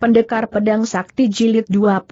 Pendekar Pedang Sakti Jilid 26.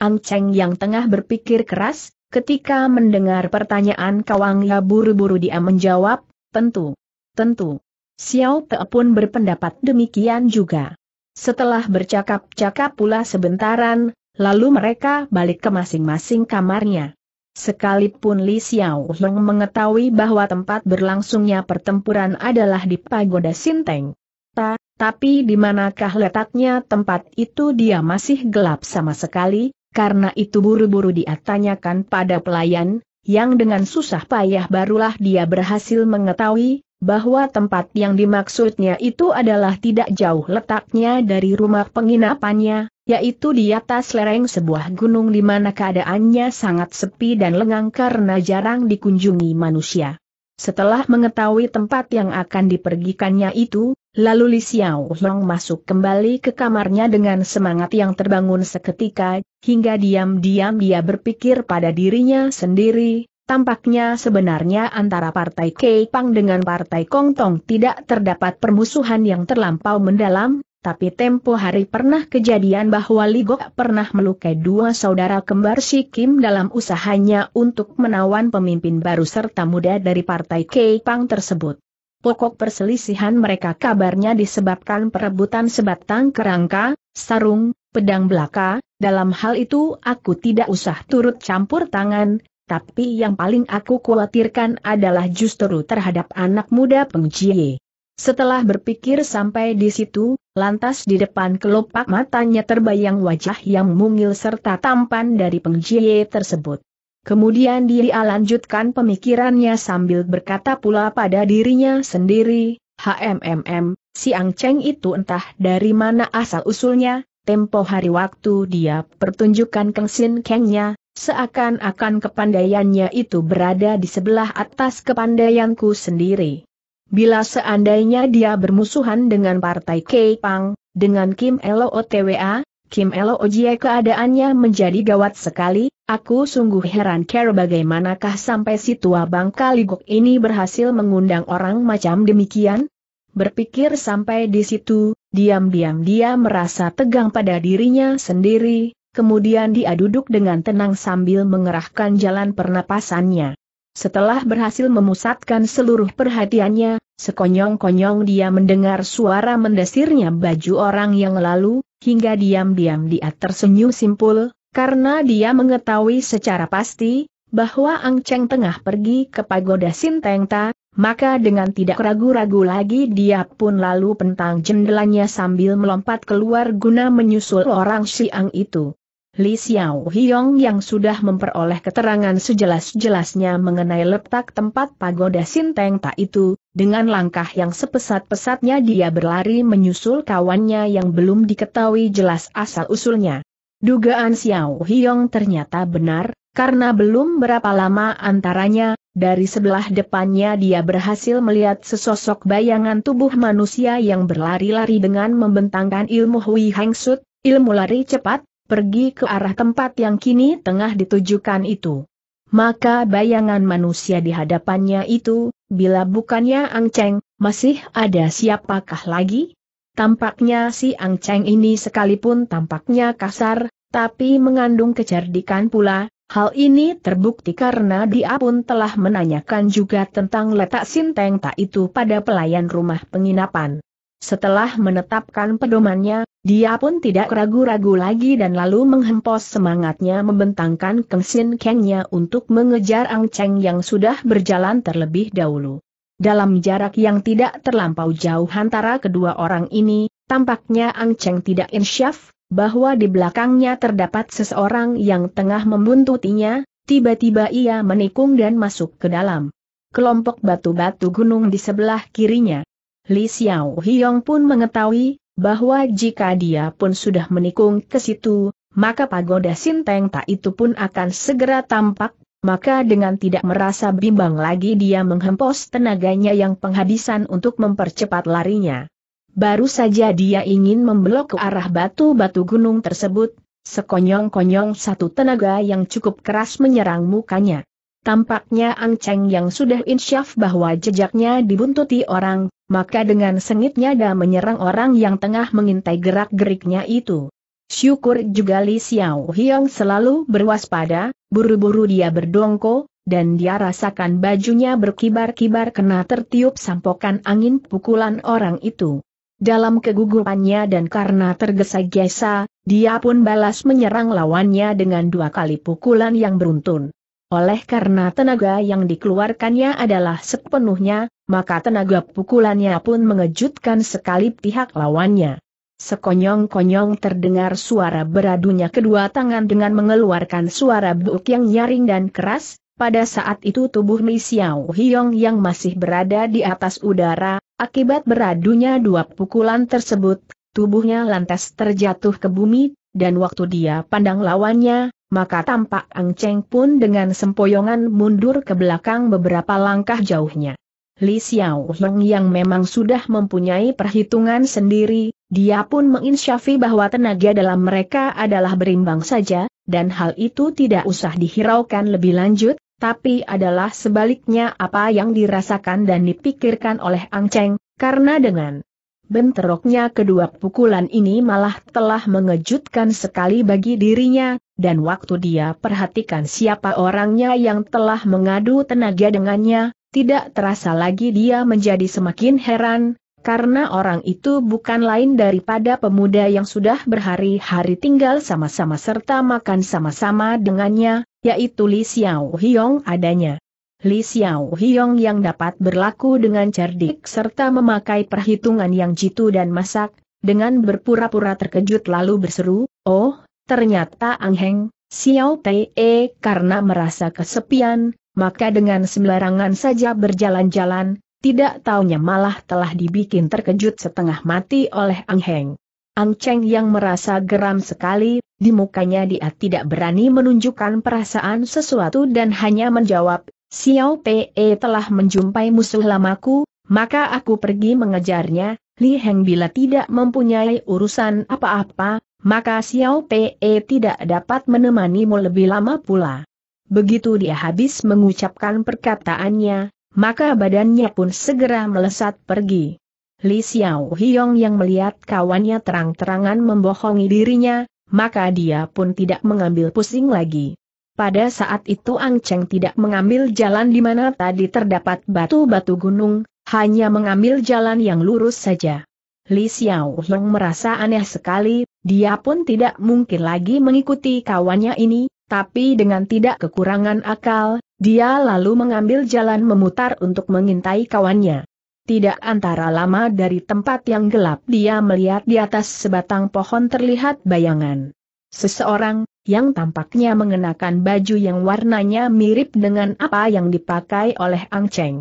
Ang Cheng yang tengah berpikir keras, ketika mendengar pertanyaan Kawang Ya buru-buru dia menjawab, tentu, tentu. Xiao Te pun berpendapat demikian juga. Setelah bercakap-cakap pula sebentaran, lalu mereka balik ke masing-masing kamarnya. Sekalipun Li Xiao Long mengetahui bahwa tempat berlangsungnya pertempuran adalah di Pagoda Sinteng, mata, tapi di manakah letaknya tempat itu dia masih gelap sama sekali, karena itu buru-buru dia tanyakan pada pelayan, yang dengan susah payah barulah dia berhasil mengetahui, bahwa tempat yang dimaksudnya itu adalah tidak jauh letaknya dari rumah penginapannya, yaitu di atas lereng sebuah gunung di mana keadaannya sangat sepi dan lengang karena jarang dikunjungi manusia. Setelah mengetahui tempat yang akan dipergikannya itu, Lalu Li Xiao Hong masuk kembali ke kamarnya dengan semangat yang terbangun seketika, hingga diam-diam dia berpikir pada dirinya sendiri, tampaknya sebenarnya antara Partai Kei Pang dengan Partai Kong Tong tidak terdapat permusuhan yang terlampau mendalam, tapi tempo hari pernah kejadian bahwa Li Gok pernah melukai dua saudara kembar Si Kim dalam usahanya untuk menawan pemimpin baru serta muda dari Partai Kei Pang tersebut pokok perselisihan mereka kabarnya disebabkan perebutan sebatang kerangka, sarung, pedang belaka, dalam hal itu aku tidak usah turut campur tangan, tapi yang paling aku khawatirkan adalah justru terhadap anak muda Pengjie. Setelah berpikir sampai di situ, lantas di depan kelopak matanya terbayang wajah yang mungil serta tampan dari Pengjie tersebut. Kemudian dia lanjutkan pemikirannya sambil berkata pula pada dirinya sendiri, hmm, si Ang Cheng itu entah dari mana asal-usulnya, tempo hari waktu dia pertunjukan Sin kengnya, seakan-akan kepandaiannya itu berada di sebelah atas kepandaianku sendiri. Bila seandainya dia bermusuhan dengan partai Pang, dengan Kim Lo Otwa, Kim Elo Ojie keadaannya menjadi gawat sekali, aku sungguh heran care bagaimanakah sampai si tua bangka Ligok ini berhasil mengundang orang macam demikian? Berpikir sampai di situ, diam-diam dia merasa tegang pada dirinya sendiri, kemudian dia duduk dengan tenang sambil mengerahkan jalan pernapasannya. Setelah berhasil memusatkan seluruh perhatiannya, sekonyong-konyong dia mendengar suara mendesirnya baju orang yang lalu, hingga diam-diam dia tersenyum simpul, karena dia mengetahui secara pasti, bahwa Ang Cheng tengah pergi ke pagoda Sintengta, maka dengan tidak ragu-ragu lagi dia pun lalu pentang jendelanya sambil melompat keluar guna menyusul orang Siang itu. Li Xiao Hiong yang sudah memperoleh keterangan sejelas-jelasnya mengenai letak tempat pagoda Sinteng Tak itu, dengan langkah yang sepesat-pesatnya dia berlari menyusul kawannya yang belum diketahui jelas asal-usulnya. Dugaan Xiao Hiong ternyata benar, karena belum berapa lama antaranya, dari sebelah depannya dia berhasil melihat sesosok bayangan tubuh manusia yang berlari-lari dengan membentangkan ilmu Hui Heng Sut, ilmu lari cepat, pergi ke arah tempat yang kini tengah ditujukan itu. Maka bayangan manusia di hadapannya itu, bila bukannya Ang Cheng, masih ada siapakah lagi? Tampaknya si Ang Cheng ini sekalipun tampaknya kasar, tapi mengandung kecerdikan pula, Hal ini terbukti karena dia pun telah menanyakan juga tentang letak Sinteng Tak itu pada pelayan rumah penginapan. Setelah menetapkan pedomannya, dia pun tidak ragu-ragu lagi dan lalu menghempos semangatnya membentangkan kengsin kengnya untuk mengejar Ang Cheng yang sudah berjalan terlebih dahulu. Dalam jarak yang tidak terlampau jauh antara kedua orang ini, tampaknya Ang Cheng tidak insyaf, bahwa di belakangnya terdapat seseorang yang tengah membuntutinya, tiba-tiba ia menikung dan masuk ke dalam kelompok batu-batu gunung di sebelah kirinya. Li Xiao Hiong pun mengetahui, bahwa jika dia pun sudah menikung ke situ, maka pagoda Sinteng Tak itu pun akan segera tampak, maka dengan tidak merasa bimbang lagi dia menghempos tenaganya yang penghabisan untuk mempercepat larinya. Baru saja dia ingin membelok ke arah batu-batu gunung tersebut, sekonyong-konyong satu tenaga yang cukup keras menyerang mukanya. Tampaknya Ang Cheng yang sudah insyaf bahwa jejaknya dibuntuti orang, maka dengan sengitnya dia menyerang orang yang tengah mengintai gerak-geriknya itu. Syukur juga Li Xiao Hiong selalu berwaspada, buru-buru dia berdongko, dan dia rasakan bajunya berkibar-kibar kena tertiup sampokan angin pukulan orang itu. Dalam kegugupannya dan karena tergesa-gesa, dia pun balas menyerang lawannya dengan dua kali pukulan yang beruntun. Oleh karena tenaga yang dikeluarkannya adalah sepenuhnya, maka tenaga pukulannya pun mengejutkan sekali pihak lawannya. Sekonyong-konyong terdengar suara beradunya kedua tangan dengan mengeluarkan suara buk yang nyaring dan keras, pada saat itu tubuh Mi Xiao Hiong yang masih berada di atas udara, akibat beradunya dua pukulan tersebut, tubuhnya lantas terjatuh ke bumi, dan waktu dia pandang lawannya, maka tampak Ang Cheng pun dengan sempoyongan mundur ke belakang beberapa langkah jauhnya. Li Xiao Hong yang memang sudah mempunyai perhitungan sendiri, dia pun menginsyafi bahwa tenaga dalam mereka adalah berimbang saja, dan hal itu tidak usah dihiraukan lebih lanjut, tapi adalah sebaliknya apa yang dirasakan dan dipikirkan oleh Ang Cheng, karena dengan Bentroknya kedua pukulan ini malah telah mengejutkan sekali bagi dirinya, dan waktu dia perhatikan siapa orangnya yang telah mengadu tenaga dengannya, tidak terasa lagi dia menjadi semakin heran, karena orang itu bukan lain daripada pemuda yang sudah berhari-hari tinggal sama-sama serta makan sama-sama dengannya, yaitu Li Xiao Hiong adanya. Li Xiao Hiong yang dapat berlaku dengan cerdik serta memakai perhitungan yang jitu dan masak, dengan berpura-pura terkejut lalu berseru, Oh, ternyata Ang Heng, Xiao Te, karena merasa kesepian, maka dengan sembarangan saja berjalan-jalan, tidak taunya malah telah dibikin terkejut setengah mati oleh Ang Heng. Ang Cheng yang merasa geram sekali, di mukanya dia tidak berani menunjukkan perasaan sesuatu dan hanya menjawab, Xiao Pe telah menjumpai musuh lamaku, maka aku pergi mengejarnya, Li Heng bila tidak mempunyai urusan apa-apa, maka Xiao Pe tidak dapat menemanimu lebih lama pula. Begitu dia habis mengucapkan perkataannya, maka badannya pun segera melesat pergi. Li Xiao Hiong yang melihat kawannya terang-terangan membohongi dirinya, maka dia pun tidak mengambil pusing lagi. Pada saat itu Ang Cheng tidak mengambil jalan di mana tadi terdapat batu-batu gunung, hanya mengambil jalan yang lurus saja. Li Xiao Hong merasa aneh sekali, dia pun tidak mungkin lagi mengikuti kawannya ini, tapi dengan tidak kekurangan akal, dia lalu mengambil jalan memutar untuk mengintai kawannya. Tidak antara lama dari tempat yang gelap dia melihat di atas sebatang pohon terlihat bayangan. Seseorang yang tampaknya mengenakan baju yang warnanya mirip dengan apa yang dipakai oleh Ang Cheng.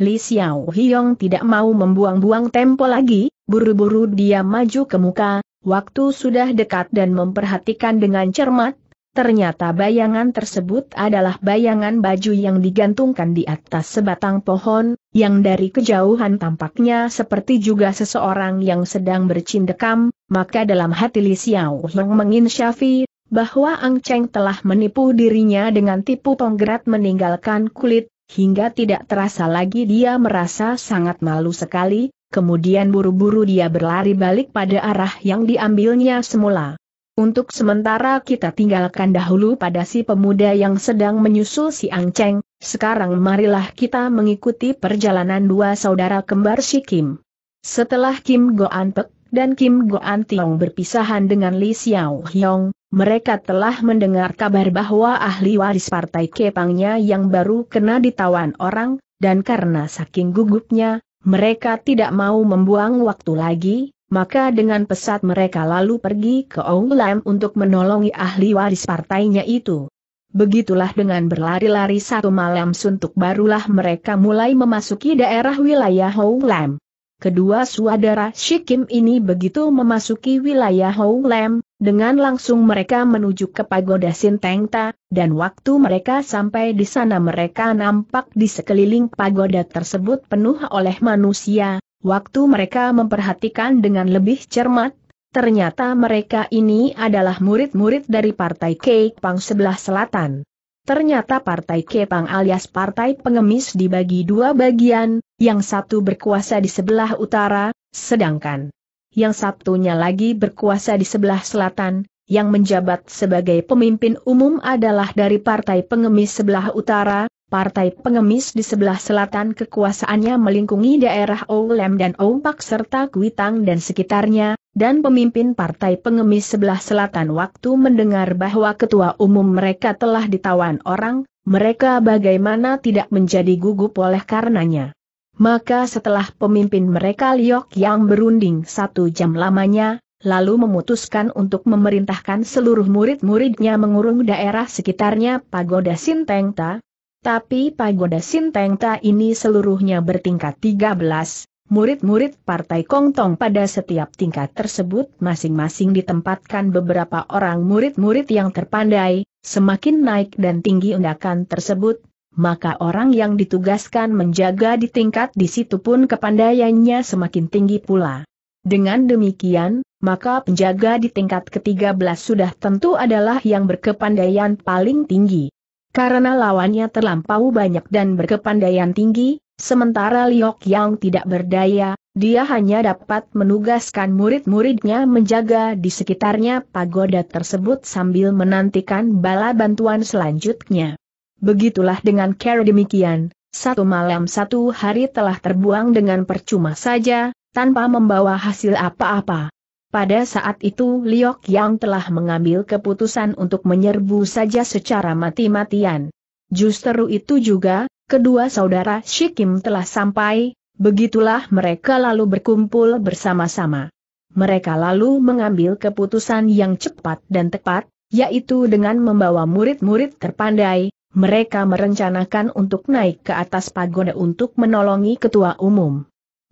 Li Xiao Hiong tidak mau membuang-buang tempo lagi, buru-buru dia maju ke muka, waktu sudah dekat dan memperhatikan dengan cermat, ternyata bayangan tersebut adalah bayangan baju yang digantungkan di atas sebatang pohon, yang dari kejauhan tampaknya seperti juga seseorang yang sedang bercindekam, maka dalam hati Li Xiao Hong menginsyafi, bahwa Ang Cheng telah menipu dirinya dengan tipu penggerat meninggalkan kulit, hingga tidak terasa lagi dia merasa sangat malu sekali, kemudian buru-buru dia berlari balik pada arah yang diambilnya semula. Untuk sementara kita tinggalkan dahulu pada si pemuda yang sedang menyusul si Ang Cheng, sekarang marilah kita mengikuti perjalanan dua saudara kembar si Kim. Setelah Kim Goan Pek dan Kim Goan Tiong berpisahan dengan Li Xiao Hyong, mereka telah mendengar kabar bahwa ahli waris partai Kepangnya yang baru kena ditawan orang, dan karena saking gugupnya, mereka tidak mau membuang waktu lagi, maka dengan pesat mereka lalu pergi ke Lam untuk menolongi ahli waris partainya itu. Begitulah dengan berlari-lari satu malam suntuk barulah mereka mulai memasuki daerah wilayah Lam. Kedua suadara Shikim ini begitu memasuki wilayah Houlem, dengan langsung mereka menuju ke pagoda Sintengta, dan waktu mereka sampai di sana mereka nampak di sekeliling pagoda tersebut penuh oleh manusia, waktu mereka memperhatikan dengan lebih cermat, ternyata mereka ini adalah murid-murid dari Partai Keik Pang sebelah selatan. Ternyata Partai Kepang alias Partai Pengemis dibagi dua bagian, yang satu berkuasa di sebelah utara, sedangkan yang satunya lagi berkuasa di sebelah selatan, yang menjabat sebagai pemimpin umum adalah dari Partai Pengemis sebelah utara, Partai Pengemis di sebelah selatan kekuasaannya melingkungi daerah Oulem dan Oumpak serta Kuitang dan sekitarnya, dan pemimpin partai pengemis sebelah selatan waktu mendengar bahwa ketua umum mereka telah ditawan orang, mereka bagaimana tidak menjadi gugup oleh karenanya. Maka setelah pemimpin mereka Liok yang berunding satu jam lamanya, lalu memutuskan untuk memerintahkan seluruh murid-muridnya mengurung daerah sekitarnya Pagoda Sintengta. Tapi Pagoda Sintengta ini seluruhnya bertingkat 13, Murid-murid Partai Kongtong pada setiap tingkat tersebut masing-masing ditempatkan beberapa orang murid-murid yang terpandai, semakin naik dan tinggi undakan tersebut, maka orang yang ditugaskan menjaga di tingkat di situ pun kepandaiannya semakin tinggi pula. Dengan demikian, maka penjaga di tingkat ke-13 sudah tentu adalah yang berkepandaian paling tinggi. Karena lawannya terlampau banyak dan berkepandaian tinggi, Sementara Liok Yang tidak berdaya, dia hanya dapat menugaskan murid-muridnya menjaga di sekitarnya pagoda tersebut sambil menantikan bala bantuan selanjutnya. Begitulah dengan cara demikian, satu malam satu hari telah terbuang dengan percuma saja, tanpa membawa hasil apa-apa. Pada saat itu Liok Yang telah mengambil keputusan untuk menyerbu saja secara mati-matian. Justru itu juga, kedua saudara Shikim telah sampai, begitulah mereka lalu berkumpul bersama-sama. Mereka lalu mengambil keputusan yang cepat dan tepat, yaitu dengan membawa murid-murid terpandai, mereka merencanakan untuk naik ke atas pagoda untuk menolongi ketua umum.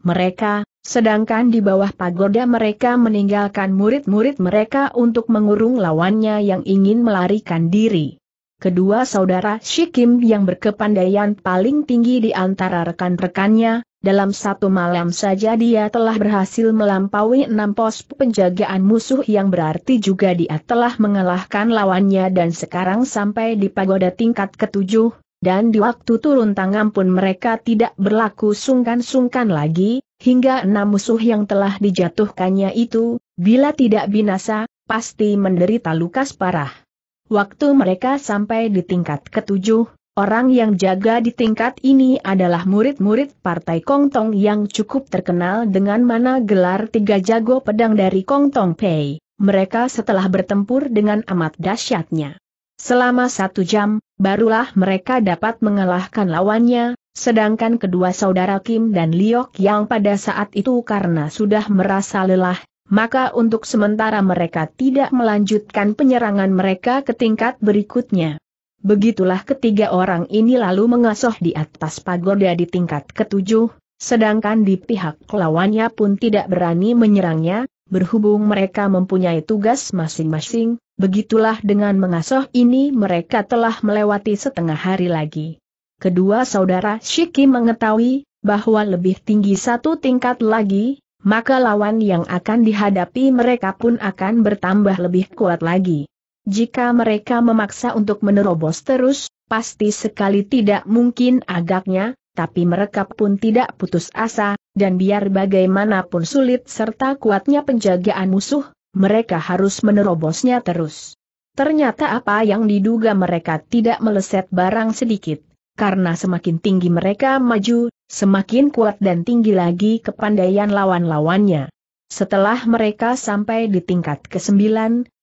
Mereka, sedangkan di bawah pagoda mereka meninggalkan murid-murid mereka untuk mengurung lawannya yang ingin melarikan diri kedua saudara Shikim yang berkepandaian paling tinggi di antara rekan-rekannya, dalam satu malam saja dia telah berhasil melampaui enam pos penjagaan musuh yang berarti juga dia telah mengalahkan lawannya dan sekarang sampai di pagoda tingkat ketujuh, dan di waktu turun tangan pun mereka tidak berlaku sungkan-sungkan lagi, hingga enam musuh yang telah dijatuhkannya itu, bila tidak binasa, pasti menderita luka parah. Waktu mereka sampai di tingkat ketujuh, orang yang jaga di tingkat ini adalah murid-murid Partai Kongtong yang cukup terkenal dengan mana gelar tiga jago pedang dari Kongtong Pei. Mereka setelah bertempur dengan amat dahsyatnya. Selama satu jam, barulah mereka dapat mengalahkan lawannya, sedangkan kedua saudara Kim dan Liok yang pada saat itu karena sudah merasa lelah, maka untuk sementara mereka tidak melanjutkan penyerangan mereka ke tingkat berikutnya. Begitulah ketiga orang ini lalu mengasuh di atas pagoda di tingkat ketujuh, sedangkan di pihak lawannya pun tidak berani menyerangnya, berhubung mereka mempunyai tugas masing-masing, begitulah dengan mengasuh ini mereka telah melewati setengah hari lagi. Kedua saudara Shiki mengetahui bahwa lebih tinggi satu tingkat lagi, maka lawan yang akan dihadapi mereka pun akan bertambah lebih kuat lagi. Jika mereka memaksa untuk menerobos terus, pasti sekali tidak mungkin agaknya, tapi mereka pun tidak putus asa, dan biar bagaimanapun sulit serta kuatnya penjagaan musuh, mereka harus menerobosnya terus. Ternyata apa yang diduga mereka tidak meleset barang sedikit, karena semakin tinggi mereka maju, Semakin kuat dan tinggi lagi kepandaian lawan-lawannya. Setelah mereka sampai di tingkat ke-9,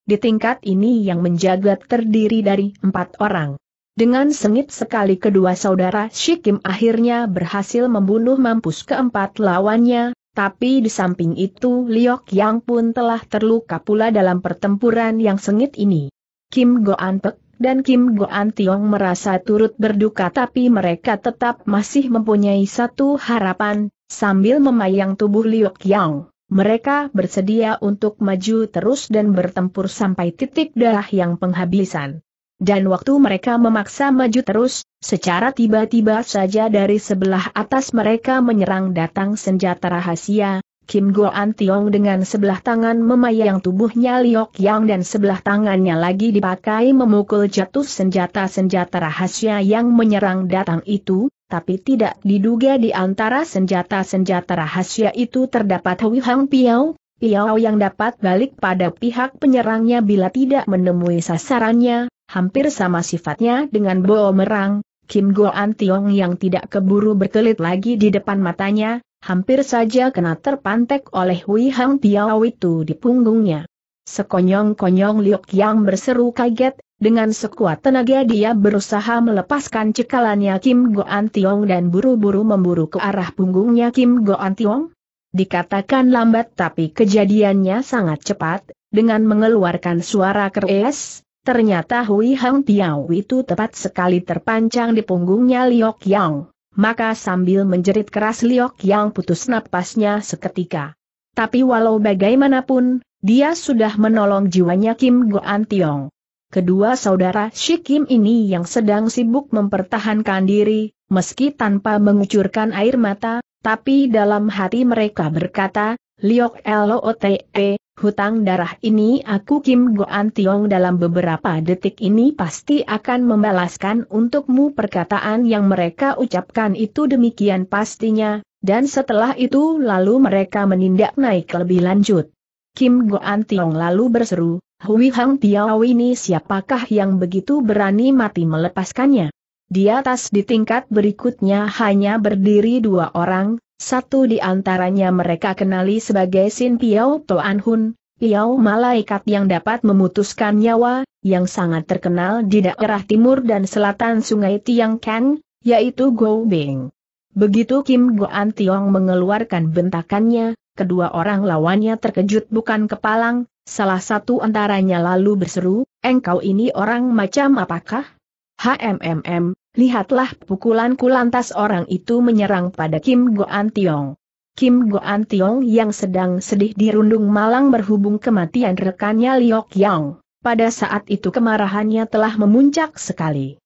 di tingkat ini yang menjaga terdiri dari empat orang. Dengan sengit sekali kedua saudara Shikim akhirnya berhasil membunuh mampus keempat lawannya, tapi di samping itu Liok Yang pun telah terluka pula dalam pertempuran yang sengit ini. Kim Goan Pek dan Kim Goan Tiong merasa turut berduka tapi mereka tetap masih mempunyai satu harapan, sambil memayang tubuh Liu Yang. Mereka bersedia untuk maju terus dan bertempur sampai titik darah yang penghabisan. Dan waktu mereka memaksa maju terus, secara tiba-tiba saja dari sebelah atas mereka menyerang datang senjata rahasia, Kim Goan Tiong dengan sebelah tangan memayang tubuhnya Liok Yang dan sebelah tangannya lagi dipakai memukul jatuh senjata-senjata rahasia yang menyerang datang itu, tapi tidak diduga di antara senjata-senjata rahasia itu terdapat Hui Hang Piao, Piao yang dapat balik pada pihak penyerangnya bila tidak menemui sasarannya, hampir sama sifatnya dengan Bo Merang, Kim Goan Tiong yang tidak keburu berkelit lagi di depan matanya, hampir saja kena terpantek oleh Hui Hang Piao itu di punggungnya. Sekonyong-konyong Liok yang berseru kaget, dengan sekuat tenaga dia berusaha melepaskan cekalannya Kim Goan Tiong dan buru-buru memburu ke arah punggungnya Kim Goan Tiong. Dikatakan lambat tapi kejadiannya sangat cepat, dengan mengeluarkan suara keres, ternyata Hui Hang Piao itu tepat sekali terpancang di punggungnya Liok Yang maka sambil menjerit keras Liok yang putus napasnya seketika. Tapi walau bagaimanapun, dia sudah menolong jiwanya Kim An Tiong. Kedua saudara Shi Kim ini yang sedang sibuk mempertahankan diri, meski tanpa mengucurkan air mata, tapi dalam hati mereka berkata, Liok LOTE, hutang darah ini aku Kim Goan Tiong dalam beberapa detik ini pasti akan membalaskan untukmu perkataan yang mereka ucapkan itu demikian pastinya, dan setelah itu lalu mereka menindak naik lebih lanjut. Kim Goan Tiong lalu berseru, Hui Hang Tiao ini siapakah yang begitu berani mati melepaskannya? Di atas di tingkat berikutnya hanya berdiri dua orang, satu di antaranya mereka kenali sebagai Sin Piao Toan Hun, Piao malaikat yang dapat memutuskan nyawa, yang sangat terkenal di daerah timur dan selatan sungai Kang, yaitu Go Bing. Begitu Kim Goan Tiong mengeluarkan bentakannya, kedua orang lawannya terkejut bukan kepalang, salah satu antaranya lalu berseru, engkau ini orang macam apakah? HMMM, lihatlah pukulanku lantas orang itu menyerang pada Kim Goan Tiong. Kim Goan Tiong yang sedang sedih dirundung malang berhubung kematian rekannya Liok Yang. Pada saat itu kemarahannya telah memuncak sekali.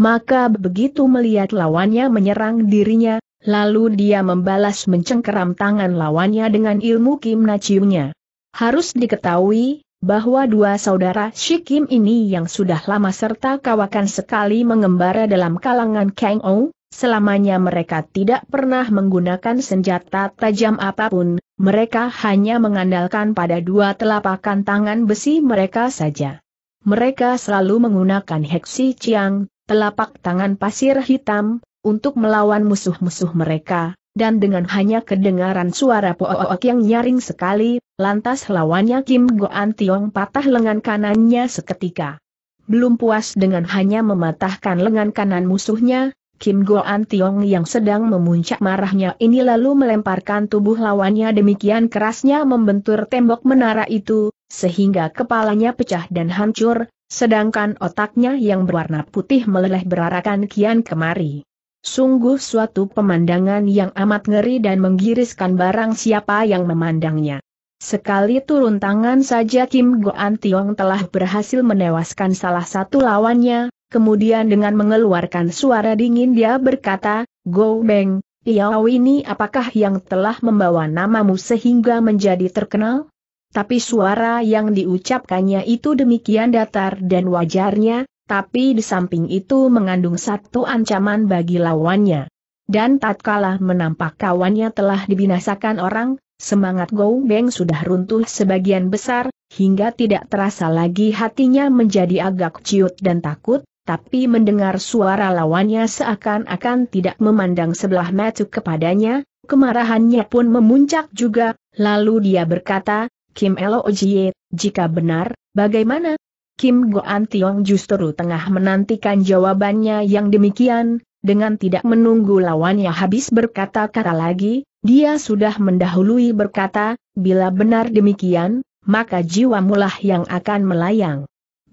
Maka begitu melihat lawannya menyerang dirinya, lalu dia membalas mencengkeram tangan lawannya dengan ilmu Kim Naciumnya. Harus diketahui, bahwa dua saudara Shikim ini yang sudah lama serta kawakan sekali mengembara dalam kalangan Kang Ou, Selamanya mereka tidak pernah menggunakan senjata tajam apapun, mereka hanya mengandalkan pada dua telapakan tangan besi mereka saja. Mereka selalu menggunakan heksi ciang, telapak tangan pasir hitam, untuk melawan musuh-musuh mereka, dan dengan hanya kedengaran suara pook yang nyaring sekali, Lantas lawannya Kim Goan Tiong patah lengan kanannya seketika. Belum puas dengan hanya mematahkan lengan kanan musuhnya, Kim Goan Tiong yang sedang memuncak marahnya ini lalu melemparkan tubuh lawannya demikian kerasnya membentur tembok menara itu, sehingga kepalanya pecah dan hancur, sedangkan otaknya yang berwarna putih meleleh berarakan kian kemari. Sungguh suatu pemandangan yang amat ngeri dan menggiriskan barang siapa yang memandangnya. Sekali turun tangan saja Kim Goan Tiong telah berhasil menewaskan salah satu lawannya, kemudian dengan mengeluarkan suara dingin dia berkata, Go Beng, Yao ini apakah yang telah membawa namamu sehingga menjadi terkenal? Tapi suara yang diucapkannya itu demikian datar dan wajarnya, tapi di samping itu mengandung satu ancaman bagi lawannya. Dan tatkala menampak kawannya telah dibinasakan orang, Semangat Gou Beng sudah runtuh sebagian besar, hingga tidak terasa lagi hatinya menjadi agak ciut dan takut, tapi mendengar suara lawannya seakan-akan tidak memandang sebelah mata kepadanya, kemarahannya pun memuncak juga, lalu dia berkata, Kim Elo Ojie, jika benar, bagaimana? Kim Goan Tiong justru tengah menantikan jawabannya yang demikian, dengan tidak menunggu lawannya habis berkata-kata lagi, dia sudah mendahului berkata, bila benar demikian, maka jiwa mulah yang akan melayang.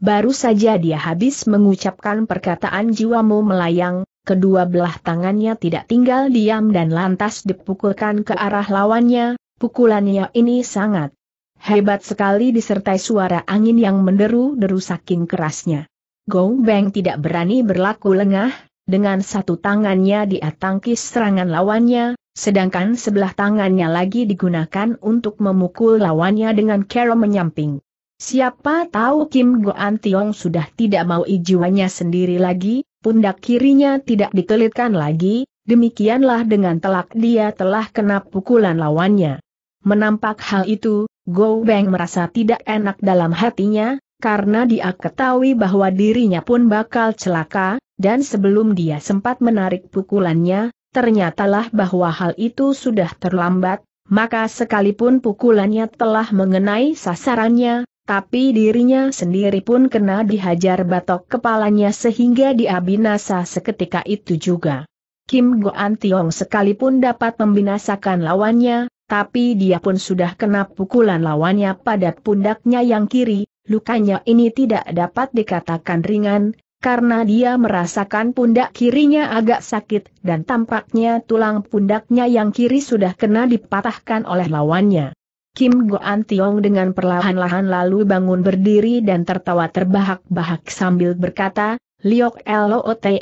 Baru saja dia habis mengucapkan perkataan jiwamu melayang, kedua belah tangannya tidak tinggal diam dan lantas dipukulkan ke arah lawannya, pukulannya ini sangat hebat sekali disertai suara angin yang menderu-deru saking kerasnya. Gong Beng tidak berani berlaku lengah, dengan satu tangannya dia tangkis serangan lawannya, sedangkan sebelah tangannya lagi digunakan untuk memukul lawannya dengan cara menyamping. Siapa tahu Kim Goan Tiong sudah tidak mau ijuannya sendiri lagi, pundak kirinya tidak ditelitkan lagi, demikianlah dengan telak dia telah kena pukulan lawannya. Menampak hal itu, Go Beng merasa tidak enak dalam hatinya, karena dia ketahui bahwa dirinya pun bakal celaka, dan sebelum dia sempat menarik pukulannya, ternyatalah bahwa hal itu sudah terlambat, maka sekalipun pukulannya telah mengenai sasarannya, tapi dirinya sendiri pun kena dihajar batok kepalanya sehingga dia binasa seketika itu juga. Kim Goan Tiong sekalipun dapat membinasakan lawannya, tapi dia pun sudah kena pukulan lawannya pada pundaknya yang kiri, lukanya ini tidak dapat dikatakan ringan, karena dia merasakan pundak kirinya agak sakit dan tampaknya tulang pundaknya yang kiri sudah kena dipatahkan oleh lawannya. Kim Goan Tiong dengan perlahan-lahan lalu bangun berdiri dan tertawa terbahak-bahak sambil berkata, Liok Lote,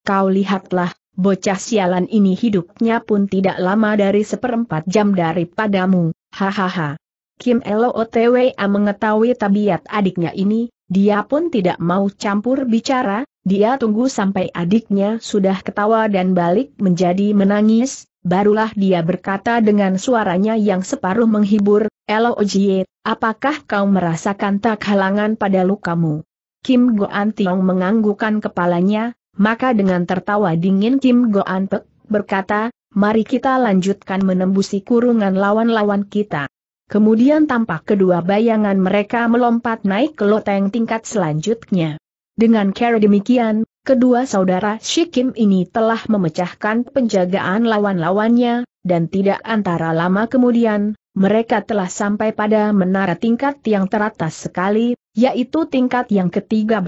kau lihatlah, bocah sialan ini hidupnya pun tidak lama dari seperempat jam daripadamu, hahaha. Kim Elo Otwa mengetahui tabiat adiknya ini, dia pun tidak mau campur bicara, dia tunggu sampai adiknya sudah ketawa dan balik menjadi menangis, barulah dia berkata dengan suaranya yang separuh menghibur, Elo Ojie, apakah kau merasakan tak halangan pada lukamu? Kim Goan Tiong menganggukan kepalanya, maka dengan tertawa dingin Kim Goan Pek berkata, mari kita lanjutkan menembusi kurungan lawan-lawan kita. Kemudian tampak kedua bayangan mereka melompat naik ke loteng tingkat selanjutnya. Dengan cara demikian, kedua saudara Shikim ini telah memecahkan penjagaan lawan-lawannya, dan tidak antara lama kemudian, mereka telah sampai pada menara tingkat yang teratas sekali, yaitu tingkat yang ke-13.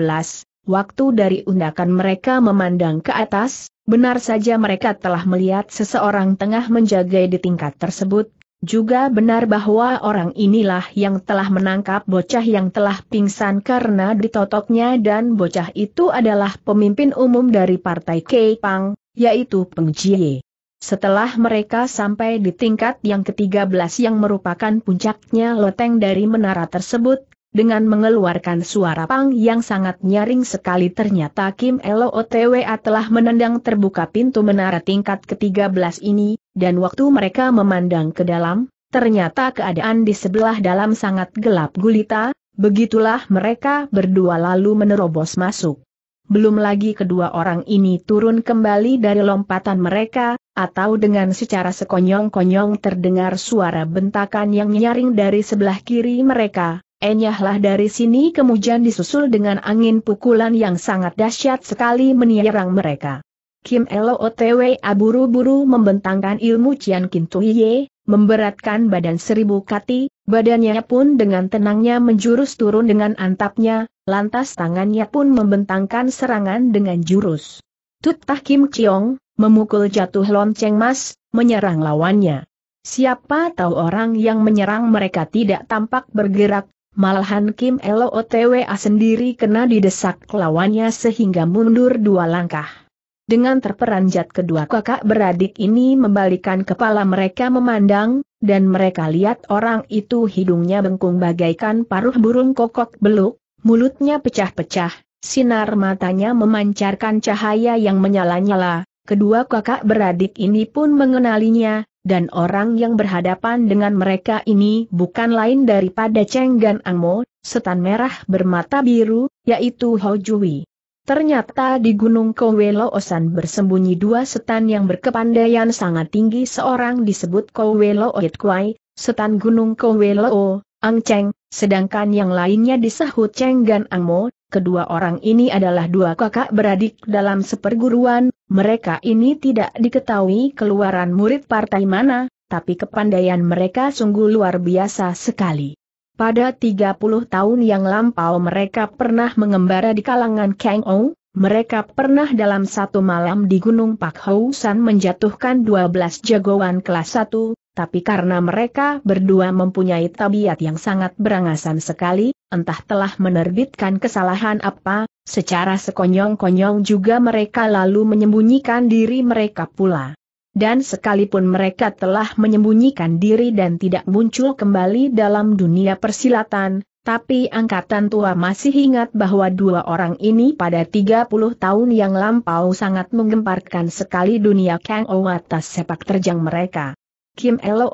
Waktu dari undakan mereka memandang ke atas, benar saja mereka telah melihat seseorang tengah menjaga di tingkat tersebut, juga benar bahwa orang inilah yang telah menangkap bocah yang telah pingsan karena ditotoknya dan bocah itu adalah pemimpin umum dari Partai Keipang, yaitu Peng Jie. Setelah mereka sampai di tingkat yang ke-13 yang merupakan puncaknya loteng dari menara tersebut, dengan mengeluarkan suara pang yang sangat nyaring sekali ternyata Kim Elo Otwa telah menendang terbuka pintu menara tingkat ke-13 ini, dan waktu mereka memandang ke dalam, ternyata keadaan di sebelah dalam sangat gelap gulita, begitulah mereka berdua lalu menerobos masuk. Belum lagi kedua orang ini turun kembali dari lompatan mereka, atau dengan secara sekonyong-konyong terdengar suara bentakan yang nyaring dari sebelah kiri mereka, enyahlah dari sini kemudian disusul dengan angin pukulan yang sangat dahsyat sekali menyerang mereka. Kim Elo Otw aburu-buru membentangkan ilmu Cian Kintuhiye, memberatkan badan seribu kati, badannya pun dengan tenangnya menjurus turun dengan antapnya, lantas tangannya pun membentangkan serangan dengan jurus. Tutah Kim Chiong, memukul jatuh lonceng mas, menyerang lawannya. Siapa tahu orang yang menyerang mereka tidak tampak bergerak, Malahan Kim Elo OTW sendiri kena didesak lawannya sehingga mundur dua langkah. Dengan terperanjat kedua kakak beradik ini membalikan kepala mereka memandang, dan mereka lihat orang itu hidungnya bengkung bagaikan paruh burung kokok beluk, mulutnya pecah-pecah, sinar matanya memancarkan cahaya yang menyala-nyala, kedua kakak beradik ini pun mengenalinya, dan orang yang berhadapan dengan mereka ini bukan lain daripada Cheng Gan Angmo, setan merah bermata biru, yaitu Ho Jui. Ternyata di Gunung Kowelo Osan bersembunyi dua setan yang berkepandaian sangat tinggi seorang disebut Oit Kwai, setan Gunung Ang Angceng, sedangkan yang lainnya disahut Cheng Gan Angmo, kedua orang ini adalah dua kakak beradik dalam seperguruan, mereka ini tidak diketahui keluaran murid partai mana, tapi kepandaian mereka sungguh luar biasa sekali. Pada 30 tahun yang lampau mereka pernah mengembara di kalangan Kang Ou, mereka pernah dalam satu malam di Gunung Pak Housan menjatuhkan 12 jagoan kelas 1, tapi karena mereka berdua mempunyai tabiat yang sangat berangasan sekali, entah telah menerbitkan kesalahan apa, secara sekonyong-konyong juga mereka lalu menyembunyikan diri mereka pula dan sekalipun mereka telah menyembunyikan diri dan tidak muncul kembali dalam dunia persilatan, tapi angkatan tua masih ingat bahwa dua orang ini pada 30 tahun yang lampau sangat menggemparkan sekali dunia Kang O atas sepak terjang mereka. Kim Elo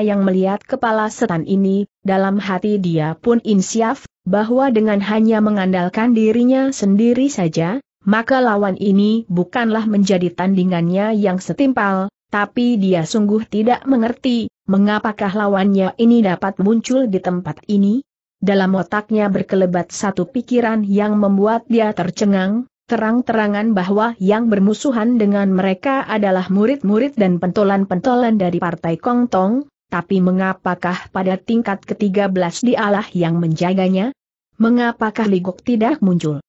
yang melihat kepala setan ini, dalam hati dia pun insyaf, bahwa dengan hanya mengandalkan dirinya sendiri saja, maka lawan ini bukanlah menjadi tandingannya yang setimpal, tapi dia sungguh tidak mengerti, mengapakah lawannya ini dapat muncul di tempat ini? Dalam otaknya berkelebat satu pikiran yang membuat dia tercengang, terang-terangan bahwa yang bermusuhan dengan mereka adalah murid-murid dan pentolan-pentolan dari Partai Tong, tapi mengapakah pada tingkat ke-13 dialah yang menjaganya? Mengapakah Ligok tidak muncul?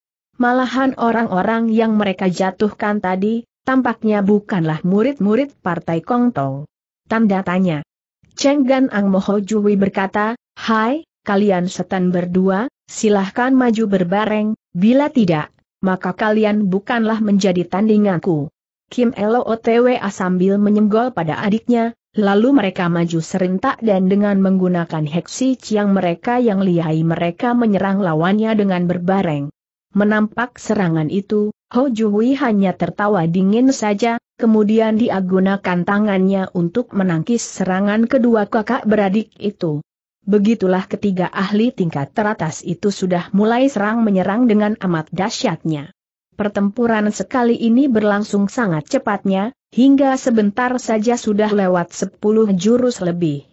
malahan orang-orang yang mereka jatuhkan tadi, tampaknya bukanlah murid-murid Partai Kong Tong. Tanda tanya. Cheng Gan Ang Moho Jui berkata, Hai, kalian setan berdua, silahkan maju berbareng, bila tidak, maka kalian bukanlah menjadi tandinganku. Kim Elo OTWA sambil menyenggol pada adiknya, Lalu mereka maju serentak dan dengan menggunakan heksi yang mereka yang lihai mereka menyerang lawannya dengan berbareng. Menampak serangan itu, Ho Juhui hanya tertawa dingin saja, kemudian dia gunakan tangannya untuk menangkis serangan kedua kakak beradik itu. Begitulah ketiga ahli tingkat teratas itu sudah mulai serang menyerang dengan amat dahsyatnya. Pertempuran sekali ini berlangsung sangat cepatnya, hingga sebentar saja sudah lewat sepuluh jurus lebih.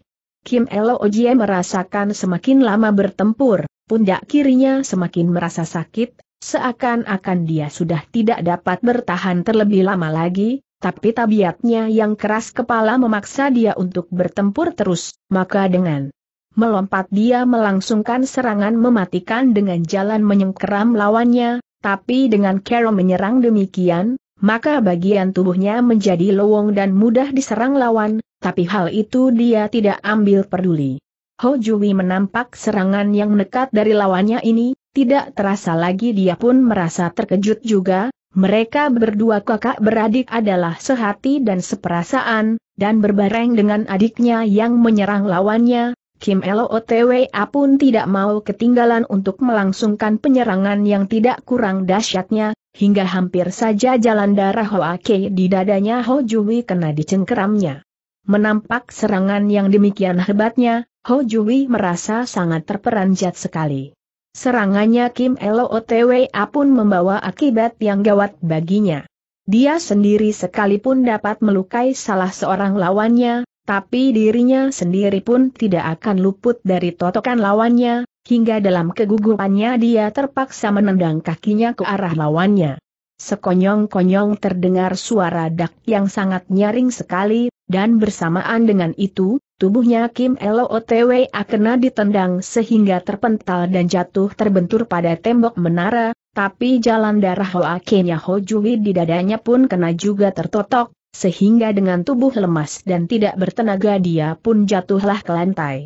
Kim Elo Ojie merasakan semakin lama bertempur, pundak kirinya semakin merasa sakit, Seakan-akan dia sudah tidak dapat bertahan terlebih lama lagi, tapi tabiatnya yang keras kepala memaksa dia untuk bertempur terus, maka dengan melompat dia melangsungkan serangan mematikan dengan jalan menyengkeram lawannya, tapi dengan Carol menyerang demikian, maka bagian tubuhnya menjadi lowong dan mudah diserang lawan, tapi hal itu dia tidak ambil peduli. Ho Jui menampak serangan yang nekat dari lawannya ini, tidak terasa lagi dia pun merasa terkejut juga, mereka berdua kakak beradik adalah sehati dan seperasaan, dan berbareng dengan adiknya yang menyerang lawannya, Kim Lootwa pun tidak mau ketinggalan untuk melangsungkan penyerangan yang tidak kurang dahsyatnya, hingga hampir saja jalan darah Hoa Ke di dadanya Ho Juwi kena dicengkeramnya. Menampak serangan yang demikian hebatnya, Ho Juwi merasa sangat terperanjat sekali. Serangannya Kim Elo Otwa pun membawa akibat yang gawat baginya. Dia sendiri sekalipun dapat melukai salah seorang lawannya, tapi dirinya sendiri pun tidak akan luput dari totokan lawannya, hingga dalam kegugupannya dia terpaksa menendang kakinya ke arah lawannya. Sekonyong-konyong terdengar suara dak yang sangat nyaring sekali, dan bersamaan dengan itu, Tubuhnya Kim Elo OTW kena ditendang sehingga terpental dan jatuh terbentur pada tembok menara, tapi jalan darah Hoa Kenya Jui di dadanya pun kena juga tertotok, sehingga dengan tubuh lemas dan tidak bertenaga dia pun jatuhlah ke lantai.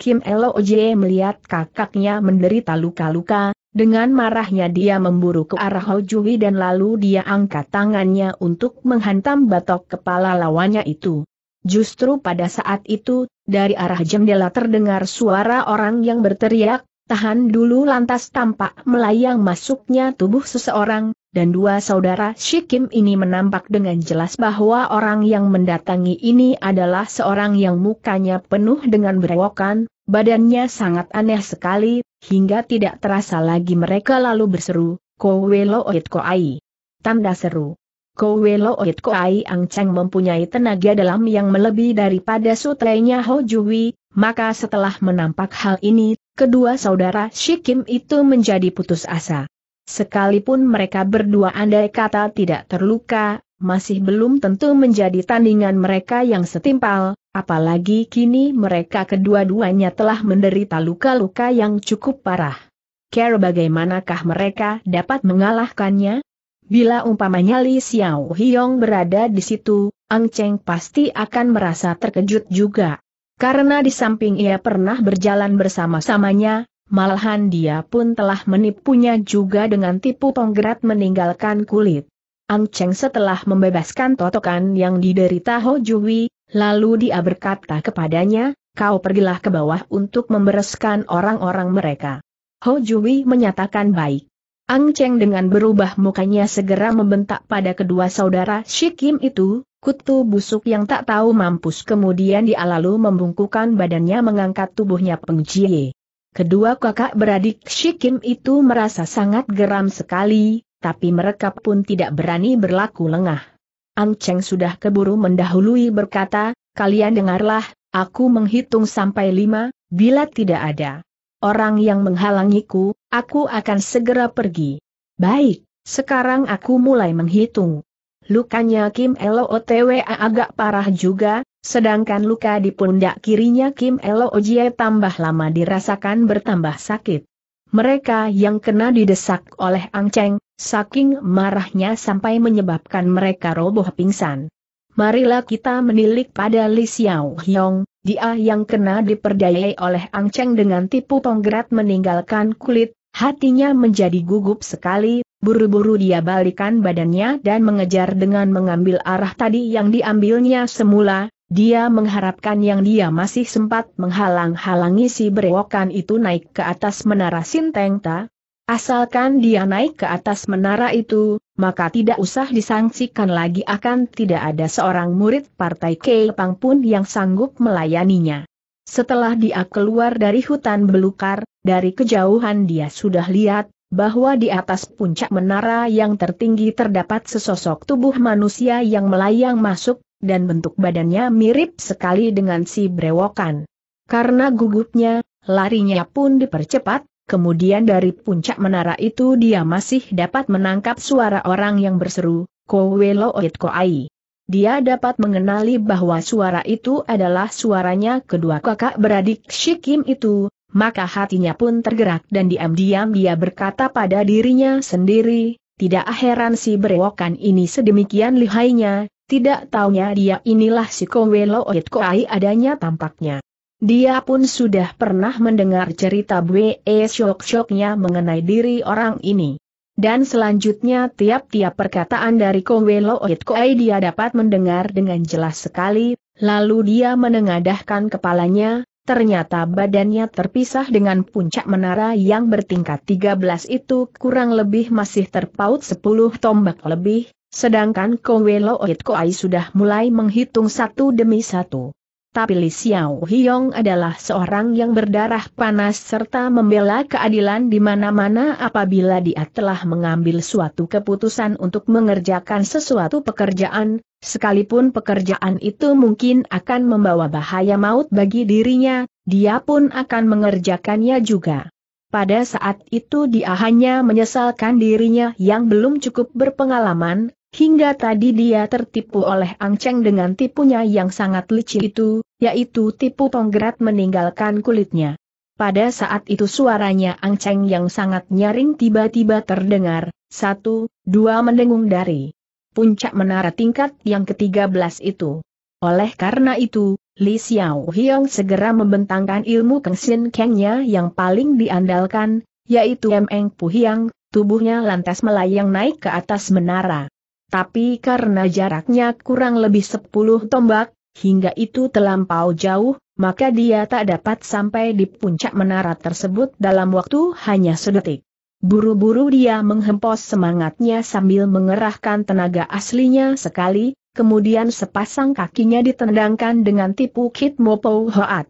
Kim Elo melihat kakaknya menderita luka-luka, dengan marahnya dia memburu ke arah Jui dan lalu dia angkat tangannya untuk menghantam batok kepala lawannya itu. Justru pada saat itu, dari arah jendela terdengar suara orang yang berteriak, tahan dulu lantas tampak melayang masuknya tubuh seseorang, dan dua saudara Shikim ini menampak dengan jelas bahwa orang yang mendatangi ini adalah seorang yang mukanya penuh dengan berewokan, badannya sangat aneh sekali, hingga tidak terasa lagi mereka lalu berseru, Kowe Loit Koai. Tanda seru. Kowe Oit Koai Ang Cheng mempunyai tenaga dalam yang melebihi daripada sutrenya Ho Juwi, maka setelah menampak hal ini, kedua saudara Shikim itu menjadi putus asa. Sekalipun mereka berdua andai kata tidak terluka, masih belum tentu menjadi tandingan mereka yang setimpal, apalagi kini mereka kedua-duanya telah menderita luka-luka yang cukup parah. Care bagaimanakah mereka dapat mengalahkannya? Bila umpamanya Li Xiao Hiong berada di situ, Ang Cheng pasti akan merasa terkejut juga. Karena di samping ia pernah berjalan bersama-samanya, malahan dia pun telah menipunya juga dengan tipu penggerak meninggalkan kulit. Ang Cheng setelah membebaskan totokan yang diderita Ho Jui, lalu dia berkata kepadanya, kau pergilah ke bawah untuk membereskan orang-orang mereka. Ho Jui menyatakan baik. Ang Cheng dengan berubah mukanya segera membentak pada kedua saudara Shikim itu, kutu busuk yang tak tahu mampus kemudian dia lalu membungkukan badannya mengangkat tubuhnya Peng Jie. Kedua kakak beradik Shikim itu merasa sangat geram sekali, tapi mereka pun tidak berani berlaku lengah. Ang Cheng sudah keburu mendahului berkata, kalian dengarlah, aku menghitung sampai lima, bila tidak ada orang yang menghalangiku, aku akan segera pergi. Baik, sekarang aku mulai menghitung. Lukanya Kim Elo Otwa agak parah juga, sedangkan luka di pundak kirinya Kim Elo Ojie tambah lama dirasakan bertambah sakit. Mereka yang kena didesak oleh Ang Cheng, saking marahnya sampai menyebabkan mereka roboh pingsan marilah kita menilik pada Li Xiao Hyong, dia yang kena diperdayai oleh Ang Cheng dengan tipu penggerat meninggalkan kulit, hatinya menjadi gugup sekali, buru-buru dia balikan badannya dan mengejar dengan mengambil arah tadi yang diambilnya semula, dia mengharapkan yang dia masih sempat menghalang-halangi si berewokan itu naik ke atas menara Sintengta. Asalkan dia naik ke atas menara itu, maka tidak usah disangsikan lagi akan tidak ada seorang murid partai Kepang pun yang sanggup melayaninya. Setelah dia keluar dari hutan belukar, dari kejauhan dia sudah lihat, bahwa di atas puncak menara yang tertinggi terdapat sesosok tubuh manusia yang melayang masuk, dan bentuk badannya mirip sekali dengan si brewokan. Karena gugupnya, larinya pun dipercepat, Kemudian dari puncak menara itu dia masih dapat menangkap suara orang yang berseru, Koweloit Koai. Dia dapat mengenali bahwa suara itu adalah suaranya kedua kakak beradik Shikim itu, maka hatinya pun tergerak dan diam-diam dia berkata pada dirinya sendiri, tidak heran si berewokan ini sedemikian lihainya, tidak taunya dia inilah si Koweloit Koai adanya tampaknya. Dia pun sudah pernah mendengar cerita Bwe e syok-syoknya mengenai diri orang ini. Dan selanjutnya tiap-tiap perkataan dari Kowe Loit dia dapat mendengar dengan jelas sekali, lalu dia menengadahkan kepalanya, ternyata badannya terpisah dengan puncak menara yang bertingkat 13 itu kurang lebih masih terpaut 10 tombak lebih, sedangkan Kowe Loit sudah mulai menghitung satu demi satu tapi Li Xiao Hiong adalah seorang yang berdarah panas serta membela keadilan di mana-mana apabila dia telah mengambil suatu keputusan untuk mengerjakan sesuatu pekerjaan, sekalipun pekerjaan itu mungkin akan membawa bahaya maut bagi dirinya, dia pun akan mengerjakannya juga. Pada saat itu dia hanya menyesalkan dirinya yang belum cukup berpengalaman, Hingga tadi dia tertipu oleh Ang Cheng dengan tipunya yang sangat licin itu, yaitu tipu tonggrat meninggalkan kulitnya. Pada saat itu suaranya angceng yang sangat nyaring tiba-tiba terdengar, satu, dua mendengung dari puncak menara tingkat yang ke-13 itu. Oleh karena itu, Li Xiao Hiong segera membentangkan ilmu keng Sin kengnya yang paling diandalkan, yaitu Pu Hiang, tubuhnya lantas melayang naik ke atas menara. Tapi karena jaraknya kurang lebih 10 tombak, hingga itu terlampau jauh, maka dia tak dapat sampai di puncak menara tersebut dalam waktu hanya sedetik. Buru-buru dia menghempos semangatnya sambil mengerahkan tenaga aslinya sekali, kemudian sepasang kakinya ditendangkan dengan tipu Kit Mopo Hoat.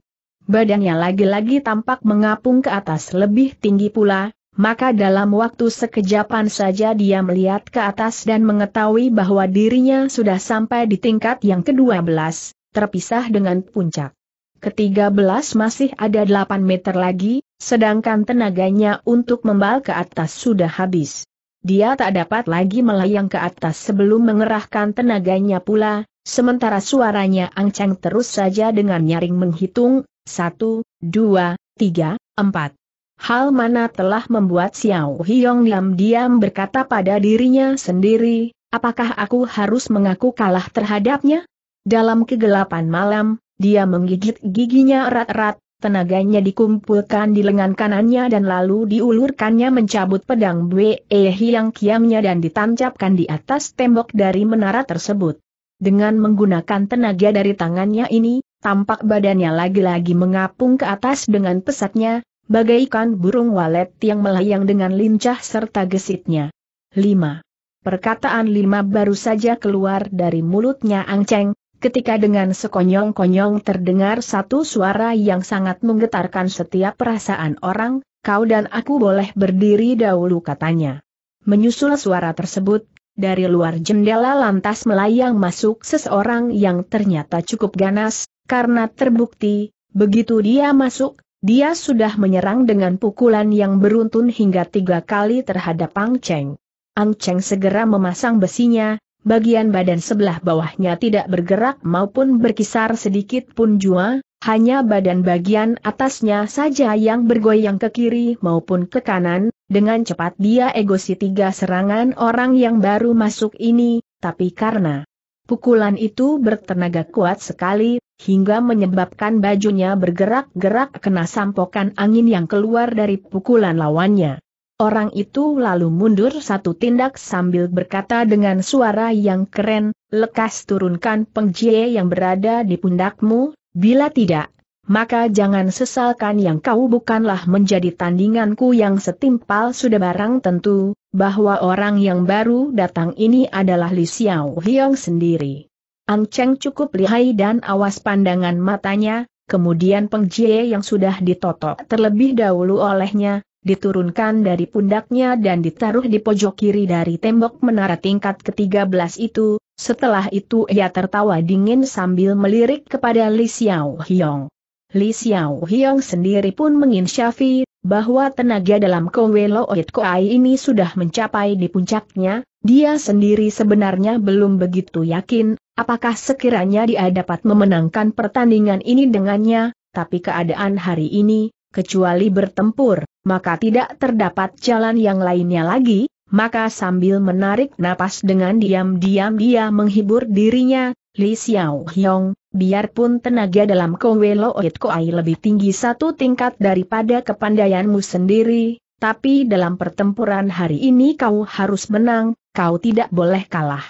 Badannya lagi-lagi tampak mengapung ke atas lebih tinggi pula, maka dalam waktu sekejapan saja dia melihat ke atas dan mengetahui bahwa dirinya sudah sampai di tingkat yang kedua belas terpisah dengan puncak. Ketiga belas masih ada delapan meter lagi, sedangkan tenaganya untuk membal ke atas sudah habis. Dia tak dapat lagi melayang ke atas sebelum mengerahkan tenaganya pula, sementara suaranya angcang terus saja dengan nyaring menghitung, satu, dua, tiga, empat. Hal mana telah membuat Xiao Hiyong Lam diam berkata pada dirinya sendiri, apakah aku harus mengaku kalah terhadapnya? Dalam kegelapan malam, dia menggigit giginya erat-erat, tenaganya dikumpulkan di lengan kanannya dan lalu diulurkannya mencabut pedang Bwe Hiang Kiamnya dan ditancapkan di atas tembok dari menara tersebut. Dengan menggunakan tenaga dari tangannya ini, tampak badannya lagi-lagi mengapung ke atas dengan pesatnya, bagaikan burung walet yang melayang dengan lincah serta gesitnya. 5. Perkataan lima baru saja keluar dari mulutnya Ang Cheng, ketika dengan sekonyong-konyong terdengar satu suara yang sangat menggetarkan setiap perasaan orang, kau dan aku boleh berdiri dahulu katanya. Menyusul suara tersebut, dari luar jendela lantas melayang masuk seseorang yang ternyata cukup ganas, karena terbukti, begitu dia masuk, dia sudah menyerang dengan pukulan yang beruntun hingga tiga kali terhadap Ang Cheng. Ang Cheng segera memasang besinya, bagian badan sebelah bawahnya tidak bergerak maupun berkisar sedikit pun jua, hanya badan bagian atasnya saja yang bergoyang ke kiri maupun ke kanan, dengan cepat dia egosi tiga serangan orang yang baru masuk ini, tapi karena pukulan itu bertenaga kuat sekali, hingga menyebabkan bajunya bergerak-gerak kena sampokan angin yang keluar dari pukulan lawannya. Orang itu lalu mundur satu tindak sambil berkata dengan suara yang keren, lekas turunkan pengjie yang berada di pundakmu, bila tidak, maka jangan sesalkan yang kau bukanlah menjadi tandinganku yang setimpal sudah barang tentu, bahwa orang yang baru datang ini adalah Li Xiao Hiong sendiri. Ang Cheng cukup lihai dan awas pandangan matanya, kemudian pengjie yang sudah ditotok terlebih dahulu olehnya, diturunkan dari pundaknya dan ditaruh di pojok kiri dari tembok menara tingkat ke-13 itu, setelah itu ia tertawa dingin sambil melirik kepada Li Xiao Hiong. Li Xiao Hiong sendiri pun menginsyafi, bahwa tenaga dalam Kowe Loit Koai ini sudah mencapai di puncaknya, dia sendiri sebenarnya belum begitu yakin, apakah sekiranya dia dapat memenangkan pertandingan ini dengannya, tapi keadaan hari ini, kecuali bertempur, maka tidak terdapat jalan yang lainnya lagi, maka sambil menarik napas dengan diam-diam dia menghibur dirinya, Li Xiao Hyong, biarpun tenaga dalam Kowe Oit Koai lebih tinggi satu tingkat daripada kepandaianmu sendiri, tapi dalam pertempuran hari ini kau harus menang, kau tidak boleh kalah.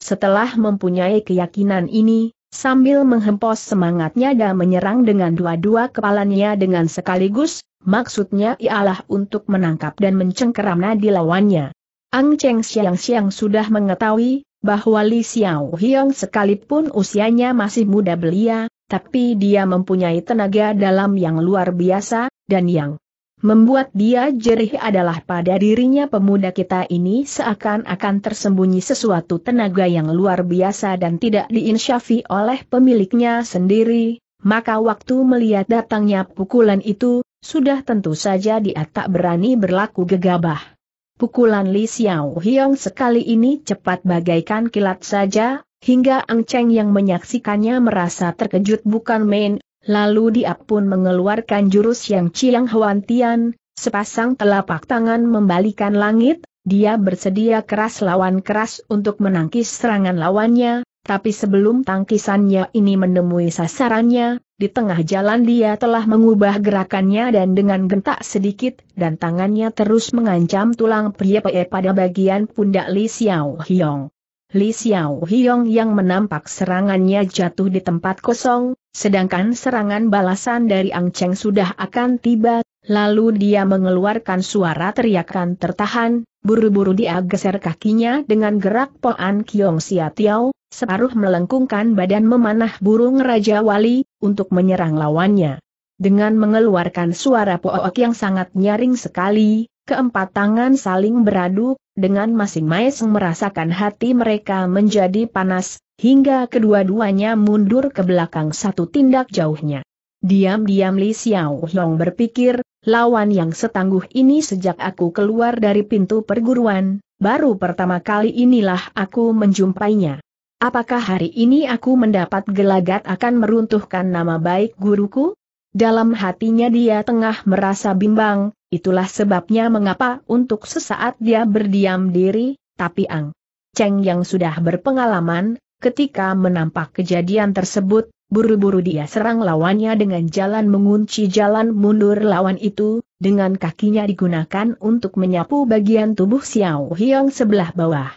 Setelah mempunyai keyakinan ini, Sambil menghempos semangatnya dan menyerang dengan dua-dua kepalanya dengan sekaligus, maksudnya ialah untuk menangkap dan mencengkeram nadi lawannya. Ang Cheng Xiang Xiang sudah mengetahui bahwa Li Xiao Hiong sekalipun usianya masih muda belia, tapi dia mempunyai tenaga dalam yang luar biasa, dan yang Membuat dia jerih adalah pada dirinya pemuda kita ini seakan-akan tersembunyi sesuatu tenaga yang luar biasa dan tidak diinsyafi oleh pemiliknya sendiri, maka waktu melihat datangnya pukulan itu, sudah tentu saja dia tak berani berlaku gegabah. Pukulan Li Xiao Hiong sekali ini cepat bagaikan kilat saja, hingga Ang Cheng yang menyaksikannya merasa terkejut bukan main, Lalu dia pun mengeluarkan jurus yang Ciang Huan sepasang telapak tangan membalikan langit, dia bersedia keras lawan keras untuk menangkis serangan lawannya, tapi sebelum tangkisannya ini menemui sasarannya, di tengah jalan dia telah mengubah gerakannya dan dengan gentak sedikit, dan tangannya terus mengancam tulang pria pada bagian pundak Li Xiao Hiong. Li Xiao Hiong yang menampak serangannya jatuh di tempat kosong, sedangkan serangan balasan dari Ang Cheng sudah akan tiba, lalu dia mengeluarkan suara teriakan tertahan, buru-buru dia geser kakinya dengan gerak Poan Kiong Sia Tiao, separuh melengkungkan badan memanah burung Raja Wali, untuk menyerang lawannya. Dengan mengeluarkan suara pook yang sangat nyaring sekali, Keempat tangan saling beradu, dengan masing-masing merasakan hati mereka menjadi panas, hingga kedua-duanya mundur ke belakang satu tindak jauhnya. Diam-diam Li Xiao Long berpikir, lawan yang setangguh ini sejak aku keluar dari pintu perguruan, baru pertama kali inilah aku menjumpainya. Apakah hari ini aku mendapat gelagat akan meruntuhkan nama baik guruku? Dalam hatinya dia tengah merasa bimbang, Itulah sebabnya mengapa untuk sesaat dia berdiam diri, tapi Ang Cheng yang sudah berpengalaman, ketika menampak kejadian tersebut, buru-buru dia serang lawannya dengan jalan mengunci jalan mundur lawan itu, dengan kakinya digunakan untuk menyapu bagian tubuh Xiao Hiong sebelah bawah.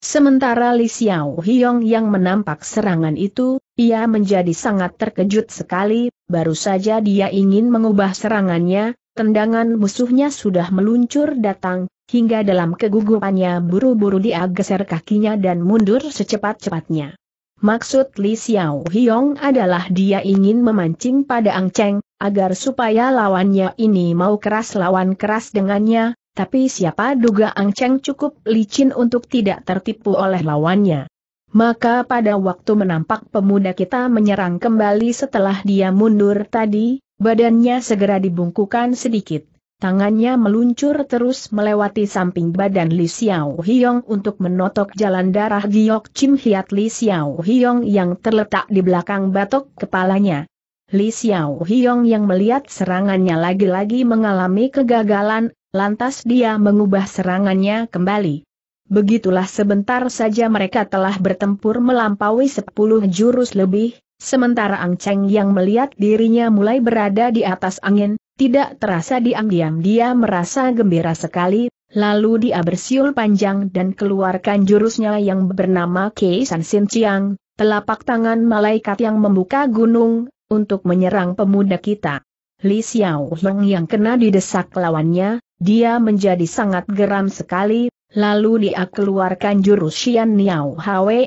Sementara Li Xiao Hiong yang menampak serangan itu, ia menjadi sangat terkejut sekali, baru saja dia ingin mengubah serangannya, Tendangan musuhnya sudah meluncur datang, hingga dalam kegugupannya buru-buru dia geser kakinya dan mundur secepat-cepatnya. Maksud Li Xiao Hiong adalah dia ingin memancing pada Ang Cheng, agar supaya lawannya ini mau keras lawan keras dengannya, tapi siapa duga Ang Cheng cukup licin untuk tidak tertipu oleh lawannya. Maka pada waktu menampak pemuda kita menyerang kembali setelah dia mundur tadi, Badannya segera dibungkukan sedikit, tangannya meluncur terus melewati samping badan Li Xiao Hiong untuk menotok jalan darah giok Chim Hiat Li Xiao Hiong yang terletak di belakang batok kepalanya. Li Xiao Hiong yang melihat serangannya lagi-lagi mengalami kegagalan, lantas dia mengubah serangannya kembali. Begitulah sebentar saja mereka telah bertempur melampaui sepuluh jurus lebih, Sementara Ang Cheng yang melihat dirinya mulai berada di atas angin, tidak terasa diam-diam dia merasa gembira sekali, lalu dia bersiul panjang dan keluarkan jurusnya yang bernama Kei San Sin Chiang, telapak tangan malaikat yang membuka gunung, untuk menyerang pemuda kita. Li Xiao Long yang kena didesak lawannya, dia menjadi sangat geram sekali, lalu dia keluarkan jurus Xian Niao Hwee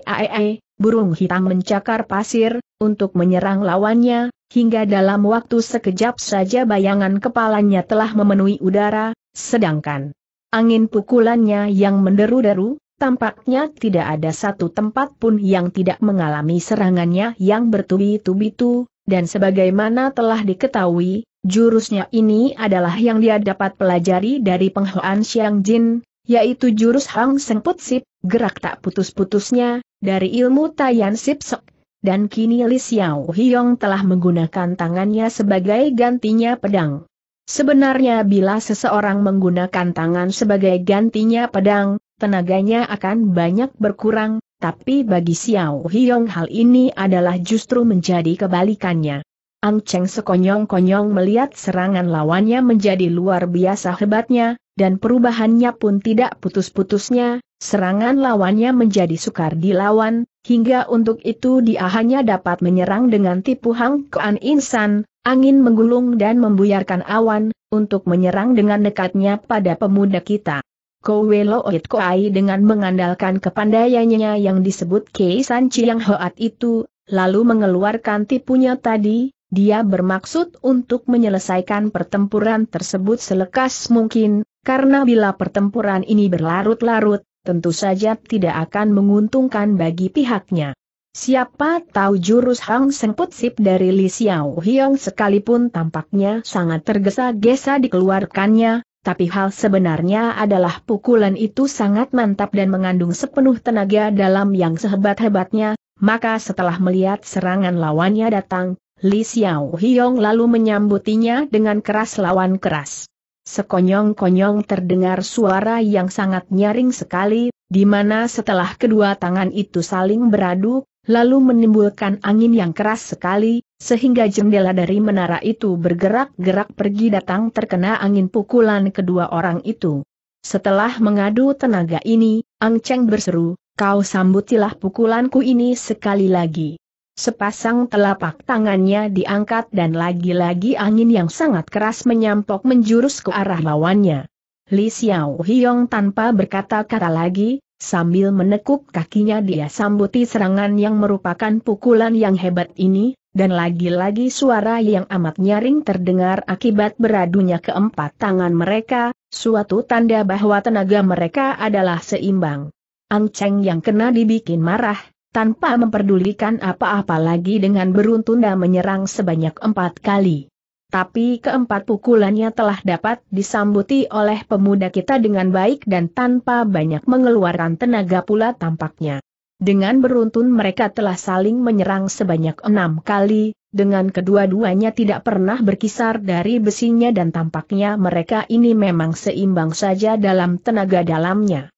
burung hitam mencakar pasir, untuk menyerang lawannya, hingga dalam waktu sekejap saja bayangan kepalanya telah memenuhi udara, sedangkan angin pukulannya yang menderu-deru, tampaknya tidak ada satu tempat pun yang tidak mengalami serangannya yang bertubi-tubi itu, dan sebagaimana telah diketahui, jurusnya ini adalah yang dia dapat pelajari dari penghoan Xiang Jin, yaitu jurus Hang Seng Putsip, gerak tak putus-putusnya, dari ilmu Tayan sipsok, dan kini Li Xiao Hiong telah menggunakan tangannya sebagai gantinya pedang. Sebenarnya bila seseorang menggunakan tangan sebagai gantinya pedang, tenaganya akan banyak berkurang, tapi bagi Xiao Hiong hal ini adalah justru menjadi kebalikannya. Ang Cheng sekonyong-konyong melihat serangan lawannya menjadi luar biasa hebatnya, dan perubahannya pun tidak putus-putusnya, Serangan lawannya menjadi sukar dilawan, hingga untuk itu dia hanya dapat menyerang dengan tipu Kuan insan, angin menggulung dan membuyarkan awan, untuk menyerang dengan dekatnya pada pemuda kita. Kowelo Oit Koai dengan mengandalkan kepandaiannya yang disebut Kei San Chiang Hoat itu, lalu mengeluarkan tipunya tadi, dia bermaksud untuk menyelesaikan pertempuran tersebut selekas mungkin, karena bila pertempuran ini berlarut-larut, tentu saja tidak akan menguntungkan bagi pihaknya. Siapa tahu jurus Hang Seng Putsip dari Li Xiao Hiong sekalipun tampaknya sangat tergesa-gesa dikeluarkannya, tapi hal sebenarnya adalah pukulan itu sangat mantap dan mengandung sepenuh tenaga dalam yang sehebat-hebatnya, maka setelah melihat serangan lawannya datang, Li Xiao Hiong lalu menyambutinya dengan keras lawan keras. Sekonyong-konyong terdengar suara yang sangat nyaring sekali, di mana setelah kedua tangan itu saling beradu, lalu menimbulkan angin yang keras sekali, sehingga jendela dari menara itu bergerak-gerak pergi datang terkena angin pukulan kedua orang itu. Setelah mengadu tenaga ini, Ang Cheng berseru, kau sambutilah pukulanku ini sekali lagi. Sepasang telapak tangannya diangkat dan lagi-lagi angin yang sangat keras menyampok menjurus ke arah lawannya. Li Xiao Hiong tanpa berkata-kata lagi, sambil menekuk kakinya dia sambuti serangan yang merupakan pukulan yang hebat ini, dan lagi-lagi suara yang amat nyaring terdengar akibat beradunya keempat tangan mereka, suatu tanda bahwa tenaga mereka adalah seimbang. Ang Cheng yang kena dibikin marah, tanpa memperdulikan apa-apa lagi dengan beruntunda menyerang sebanyak empat kali. Tapi keempat pukulannya telah dapat disambuti oleh pemuda kita dengan baik dan tanpa banyak mengeluarkan tenaga pula tampaknya. Dengan beruntun mereka telah saling menyerang sebanyak enam kali, dengan kedua-duanya tidak pernah berkisar dari besinya dan tampaknya mereka ini memang seimbang saja dalam tenaga dalamnya.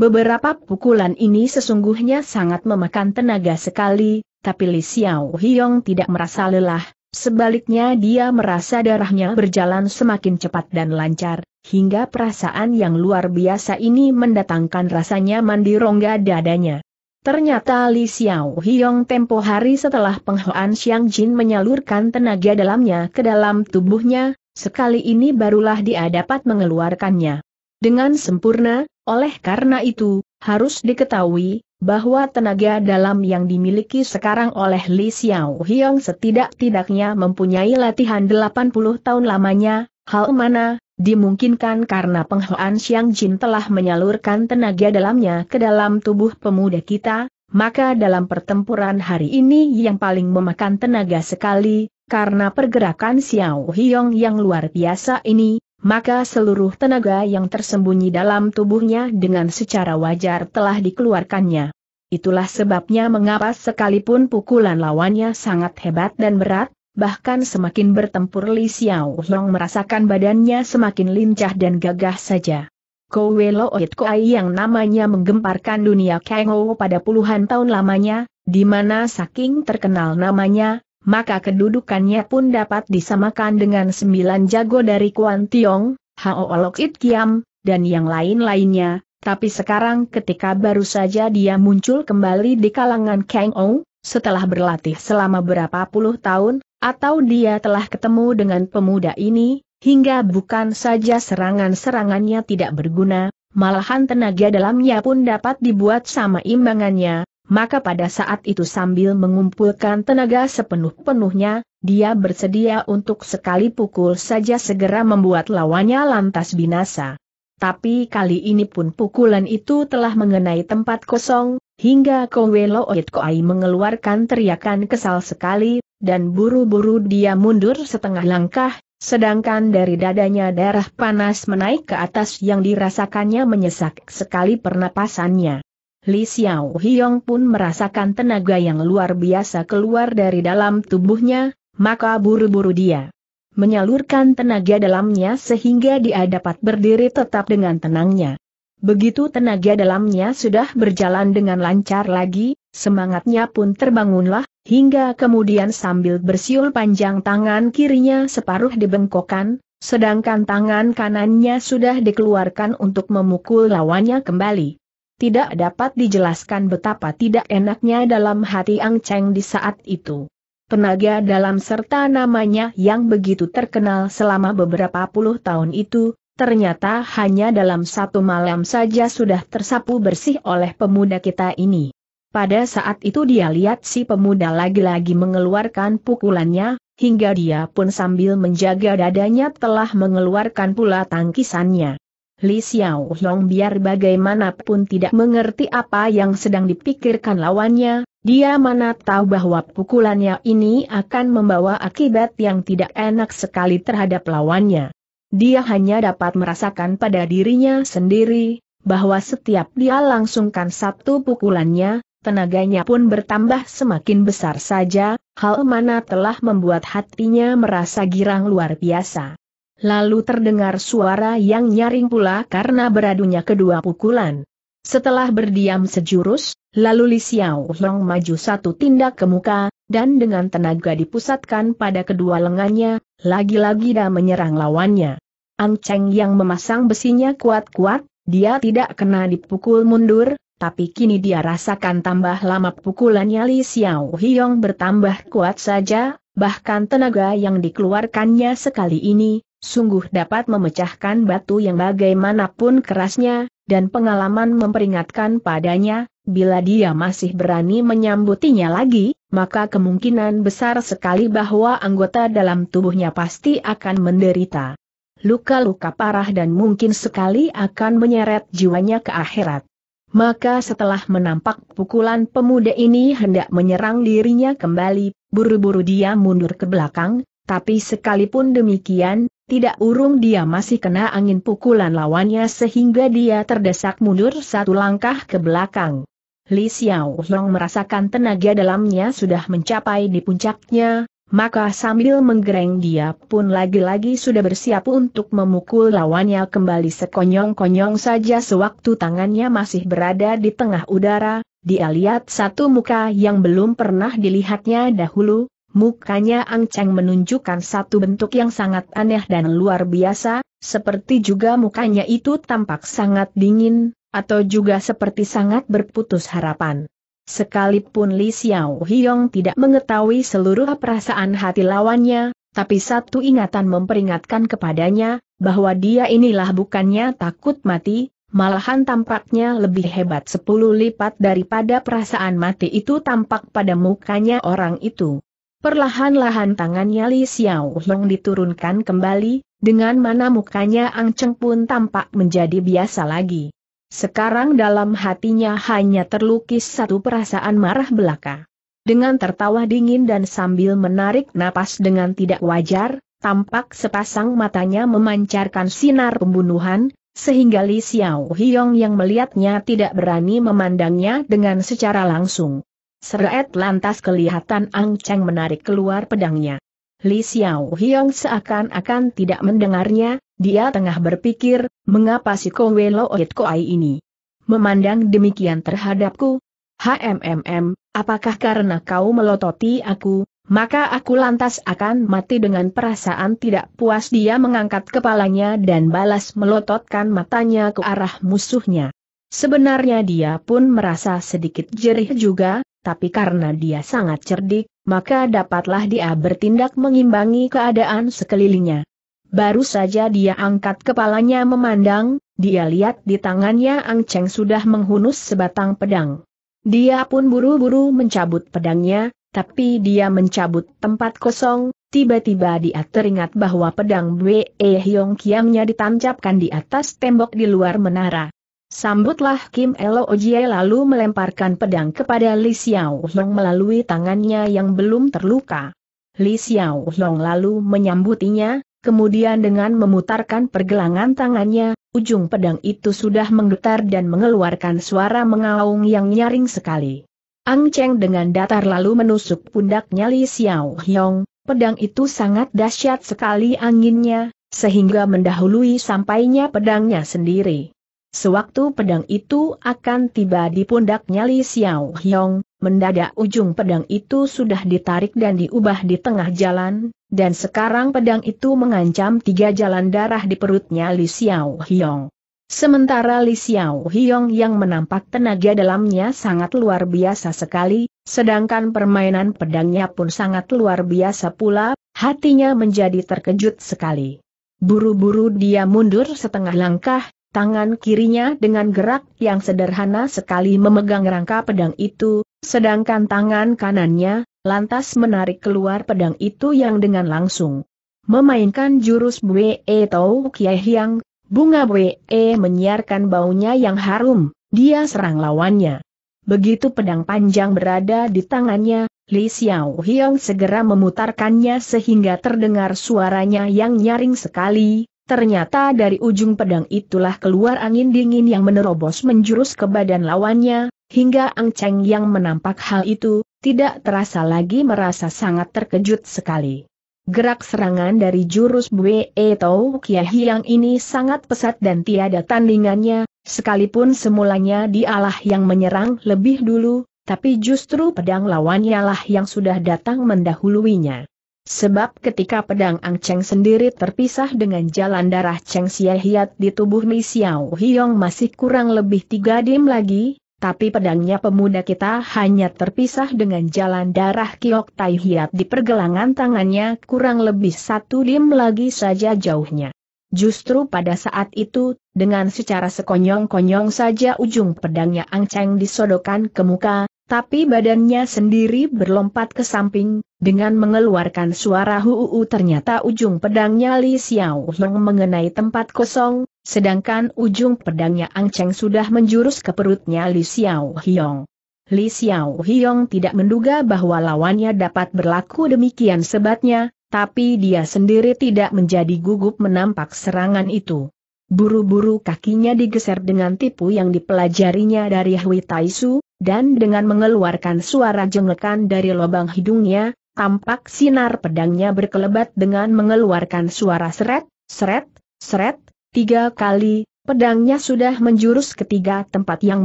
Beberapa pukulan ini sesungguhnya sangat memakan tenaga sekali, tapi Li Xiao Hiong tidak merasa lelah, sebaliknya dia merasa darahnya berjalan semakin cepat dan lancar, hingga perasaan yang luar biasa ini mendatangkan rasanya mandi rongga dadanya. Ternyata Li Xiao Hiong tempo hari setelah penghoan Xiang Jin menyalurkan tenaga dalamnya ke dalam tubuhnya, sekali ini barulah dia dapat mengeluarkannya dengan sempurna, oleh karena itu, harus diketahui, bahwa tenaga dalam yang dimiliki sekarang oleh Li Xiao Hiong setidak-tidaknya mempunyai latihan 80 tahun lamanya, hal mana, dimungkinkan karena penghoan Xiang Jin telah menyalurkan tenaga dalamnya ke dalam tubuh pemuda kita, maka dalam pertempuran hari ini yang paling memakan tenaga sekali, karena pergerakan Xiao Hiong yang luar biasa ini, maka seluruh tenaga yang tersembunyi dalam tubuhnya dengan secara wajar telah dikeluarkannya. Itulah sebabnya mengapa sekalipun pukulan lawannya sangat hebat dan berat, bahkan semakin bertempur Li Xiao Long merasakan badannya semakin lincah dan gagah saja. Kowe Loit Koai yang namanya menggemparkan dunia Kengo pada puluhan tahun lamanya, di mana saking terkenal namanya, maka kedudukannya pun dapat disamakan dengan sembilan jago dari Kuan Tiong, Hao Olok It Kiam, dan yang lain-lainnya, tapi sekarang ketika baru saja dia muncul kembali di kalangan Kang Ong, setelah berlatih selama berapa puluh tahun, atau dia telah ketemu dengan pemuda ini, hingga bukan saja serangan-serangannya tidak berguna, malahan tenaga dalamnya pun dapat dibuat sama imbangannya, maka pada saat itu sambil mengumpulkan tenaga sepenuh-penuhnya, dia bersedia untuk sekali pukul saja segera membuat lawannya lantas binasa. Tapi kali ini pun pukulan itu telah mengenai tempat kosong, hingga Kowelo Koai mengeluarkan teriakan kesal sekali, dan buru-buru dia mundur setengah langkah, sedangkan dari dadanya darah panas menaik ke atas yang dirasakannya menyesak sekali pernapasannya. Li Xiao Hiong pun merasakan tenaga yang luar biasa keluar dari dalam tubuhnya, maka buru-buru dia menyalurkan tenaga dalamnya sehingga dia dapat berdiri tetap dengan tenangnya. Begitu tenaga dalamnya sudah berjalan dengan lancar lagi, semangatnya pun terbangunlah, hingga kemudian sambil bersiul panjang tangan kirinya separuh dibengkokkan, sedangkan tangan kanannya sudah dikeluarkan untuk memukul lawannya kembali tidak dapat dijelaskan betapa tidak enaknya dalam hati Ang Cheng di saat itu. Penaga dalam serta namanya yang begitu terkenal selama beberapa puluh tahun itu, ternyata hanya dalam satu malam saja sudah tersapu bersih oleh pemuda kita ini. Pada saat itu dia lihat si pemuda lagi-lagi mengeluarkan pukulannya, hingga dia pun sambil menjaga dadanya telah mengeluarkan pula tangkisannya. Li Xiao Long biar bagaimanapun tidak mengerti apa yang sedang dipikirkan lawannya, dia mana tahu bahwa pukulannya ini akan membawa akibat yang tidak enak sekali terhadap lawannya. Dia hanya dapat merasakan pada dirinya sendiri, bahwa setiap dia langsungkan satu pukulannya, tenaganya pun bertambah semakin besar saja, hal mana telah membuat hatinya merasa girang luar biasa. Lalu terdengar suara yang nyaring pula karena beradunya kedua pukulan. Setelah berdiam sejurus, lalu Li Xiao Long maju satu tindak ke muka, dan dengan tenaga dipusatkan pada kedua lengannya, lagi-lagi dia menyerang lawannya. Ang Cheng yang memasang besinya kuat-kuat, dia tidak kena dipukul mundur, tapi kini dia rasakan tambah lama pukulannya Li Xiao Hiong bertambah kuat saja, bahkan tenaga yang dikeluarkannya sekali ini, sungguh dapat memecahkan batu yang bagaimanapun kerasnya, dan pengalaman memperingatkan padanya, bila dia masih berani menyambutinya lagi, maka kemungkinan besar sekali bahwa anggota dalam tubuhnya pasti akan menderita. Luka-luka parah dan mungkin sekali akan menyeret jiwanya ke akhirat. Maka setelah menampak pukulan pemuda ini hendak menyerang dirinya kembali, buru-buru dia mundur ke belakang, tapi sekalipun demikian, tidak urung dia masih kena angin pukulan lawannya sehingga dia terdesak mundur satu langkah ke belakang. Li Xiao Long merasakan tenaga dalamnya sudah mencapai di puncaknya, maka sambil menggereng dia pun lagi-lagi sudah bersiap untuk memukul lawannya kembali sekonyong-konyong saja sewaktu tangannya masih berada di tengah udara, dia lihat satu muka yang belum pernah dilihatnya dahulu, Mukanya Cheng menunjukkan satu bentuk yang sangat aneh dan luar biasa, seperti juga mukanya itu tampak sangat dingin, atau juga seperti sangat berputus harapan. Sekalipun Li Xiao Hiong tidak mengetahui seluruh perasaan hati lawannya, tapi satu ingatan memperingatkan kepadanya, bahwa dia inilah bukannya takut mati, malahan tampaknya lebih hebat sepuluh lipat daripada perasaan mati itu tampak pada mukanya orang itu. Perlahan-lahan tangannya Li Xiao Hong diturunkan kembali, dengan mana mukanya Ang Cheng pun tampak menjadi biasa lagi. Sekarang dalam hatinya hanya terlukis satu perasaan marah belaka. Dengan tertawa dingin dan sambil menarik napas dengan tidak wajar, tampak sepasang matanya memancarkan sinar pembunuhan, sehingga Li Xiao Hiong yang melihatnya tidak berani memandangnya dengan secara langsung. Seret lantas kelihatan Ang Cheng menarik keluar pedangnya. Li Xiao Hiong seakan-akan tidak mendengarnya, dia tengah berpikir, mengapa si Kowe Oit Koai ini memandang demikian terhadapku? HMMM, apakah karena kau melototi aku, maka aku lantas akan mati dengan perasaan tidak puas dia mengangkat kepalanya dan balas melototkan matanya ke arah musuhnya. Sebenarnya dia pun merasa sedikit jerih juga, tapi karena dia sangat cerdik, maka dapatlah dia bertindak mengimbangi keadaan sekelilingnya. Baru saja dia angkat kepalanya memandang, dia lihat di tangannya Ang Cheng sudah menghunus sebatang pedang. Dia pun buru-buru mencabut pedangnya, tapi dia mencabut tempat kosong, tiba-tiba dia teringat bahwa pedang Bwe Hyong Kiangnya ditancapkan di atas tembok di luar menara. Sambutlah Kim Elo Ojie lalu melemparkan pedang kepada Li Xiao Long melalui tangannya yang belum terluka. Li Xiao Long lalu menyambutinya, kemudian dengan memutarkan pergelangan tangannya, ujung pedang itu sudah menggetar dan mengeluarkan suara mengaung yang nyaring sekali. Ang Cheng dengan datar lalu menusuk pundaknya Li Xiao Long, pedang itu sangat dahsyat sekali anginnya, sehingga mendahului sampainya pedangnya sendiri. Sewaktu pedang itu akan tiba di pundak Li Xiao Hyong, mendadak ujung pedang itu sudah ditarik dan diubah di tengah jalan, dan sekarang pedang itu mengancam tiga jalan darah di perutnya Li Xiao Hyong. Sementara Li Xiao Hyong yang menampak tenaga dalamnya sangat luar biasa sekali, sedangkan permainan pedangnya pun sangat luar biasa pula, hatinya menjadi terkejut sekali. Buru-buru dia mundur setengah langkah, Tangan kirinya dengan gerak yang sederhana sekali memegang rangka pedang itu, sedangkan tangan kanannya, lantas menarik keluar pedang itu yang dengan langsung memainkan jurus Bwe Tau Kye Hiang, bunga Bwe menyiarkan baunya yang harum, dia serang lawannya. Begitu pedang panjang berada di tangannya, Li Xiao Hiong segera memutarkannya sehingga terdengar suaranya yang nyaring sekali, Ternyata dari ujung pedang itulah keluar angin dingin yang menerobos menjurus ke badan lawannya, hingga Ang Cheng yang menampak hal itu, tidak terasa lagi merasa sangat terkejut sekali. Gerak serangan dari jurus Bwe Tau Kia ini sangat pesat dan tiada tandingannya, sekalipun semulanya dialah yang menyerang lebih dulu, tapi justru pedang lawannya lah yang sudah datang mendahuluinya. Sebab ketika pedang Ang Cheng sendiri terpisah dengan jalan darah Cheng Sia Hiat di tubuh Li Xiao Hiong masih kurang lebih tiga dim lagi, tapi pedangnya pemuda kita hanya terpisah dengan jalan darah Kiok Tai Hiat di pergelangan tangannya kurang lebih satu dim lagi saja jauhnya. Justru pada saat itu, dengan secara sekonyong-konyong saja ujung pedangnya Ang Cheng disodokan ke muka, tapi badannya sendiri berlompat ke samping, dengan mengeluarkan suara huu ternyata ujung pedangnya Li Xiao Heng mengenai tempat kosong, sedangkan ujung pedangnya Ang Cheng sudah menjurus ke perutnya Li Xiao Hiong. Li Xiao Hiong tidak menduga bahwa lawannya dapat berlaku demikian sebatnya, tapi dia sendiri tidak menjadi gugup menampak serangan itu. Buru-buru kakinya digeser dengan tipu yang dipelajarinya dari Hui Taisu, dan dengan mengeluarkan suara jenglekan dari lubang hidungnya, tampak sinar pedangnya berkelebat dengan mengeluarkan suara seret, seret, seret, tiga kali, pedangnya sudah menjurus ke tiga tempat yang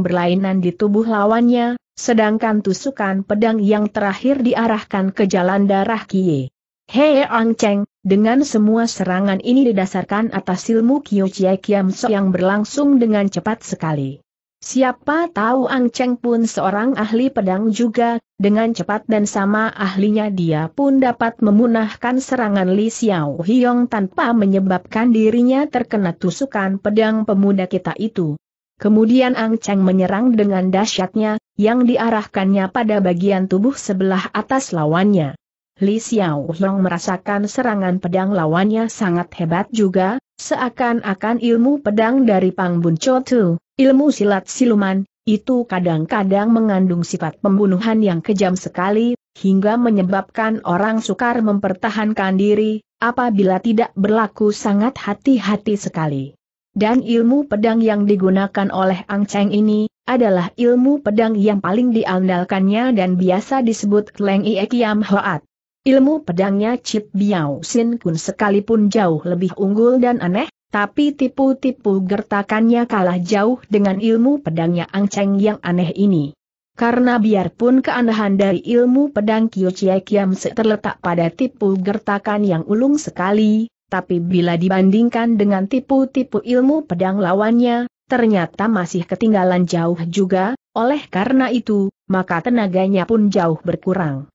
berlainan di tubuh lawannya, sedangkan tusukan pedang yang terakhir diarahkan ke jalan darah Kie. Hei Ang Cheng, dengan semua serangan ini didasarkan atas ilmu Kyo Chie Kiam So yang berlangsung dengan cepat sekali. Siapa tahu Ang Cheng pun seorang ahli pedang juga, dengan cepat dan sama ahlinya dia pun dapat memunahkan serangan Li Xiao Hiong tanpa menyebabkan dirinya terkena tusukan pedang pemuda kita itu. Kemudian Ang Cheng menyerang dengan dahsyatnya, yang diarahkannya pada bagian tubuh sebelah atas lawannya. Li Xiao Hiong merasakan serangan pedang lawannya sangat hebat juga, Seakan-akan ilmu pedang dari Pangbun Chotu, ilmu silat siluman, itu kadang-kadang mengandung sifat pembunuhan yang kejam sekali, hingga menyebabkan orang sukar mempertahankan diri, apabila tidak berlaku sangat hati-hati sekali. Dan ilmu pedang yang digunakan oleh Ang Cheng ini, adalah ilmu pedang yang paling diandalkannya dan biasa disebut Leng Ie Kiam Hoat. Ilmu pedangnya Chip Biao Sin Kun sekalipun jauh lebih unggul dan aneh, tapi tipu-tipu gertakannya kalah jauh dengan ilmu pedangnya Ang Cheng yang aneh ini. Karena biarpun keanehan dari ilmu pedang Kyo Chia Kiam Se terletak pada tipu gertakan yang ulung sekali, tapi bila dibandingkan dengan tipu-tipu ilmu pedang lawannya, ternyata masih ketinggalan jauh juga, oleh karena itu, maka tenaganya pun jauh berkurang.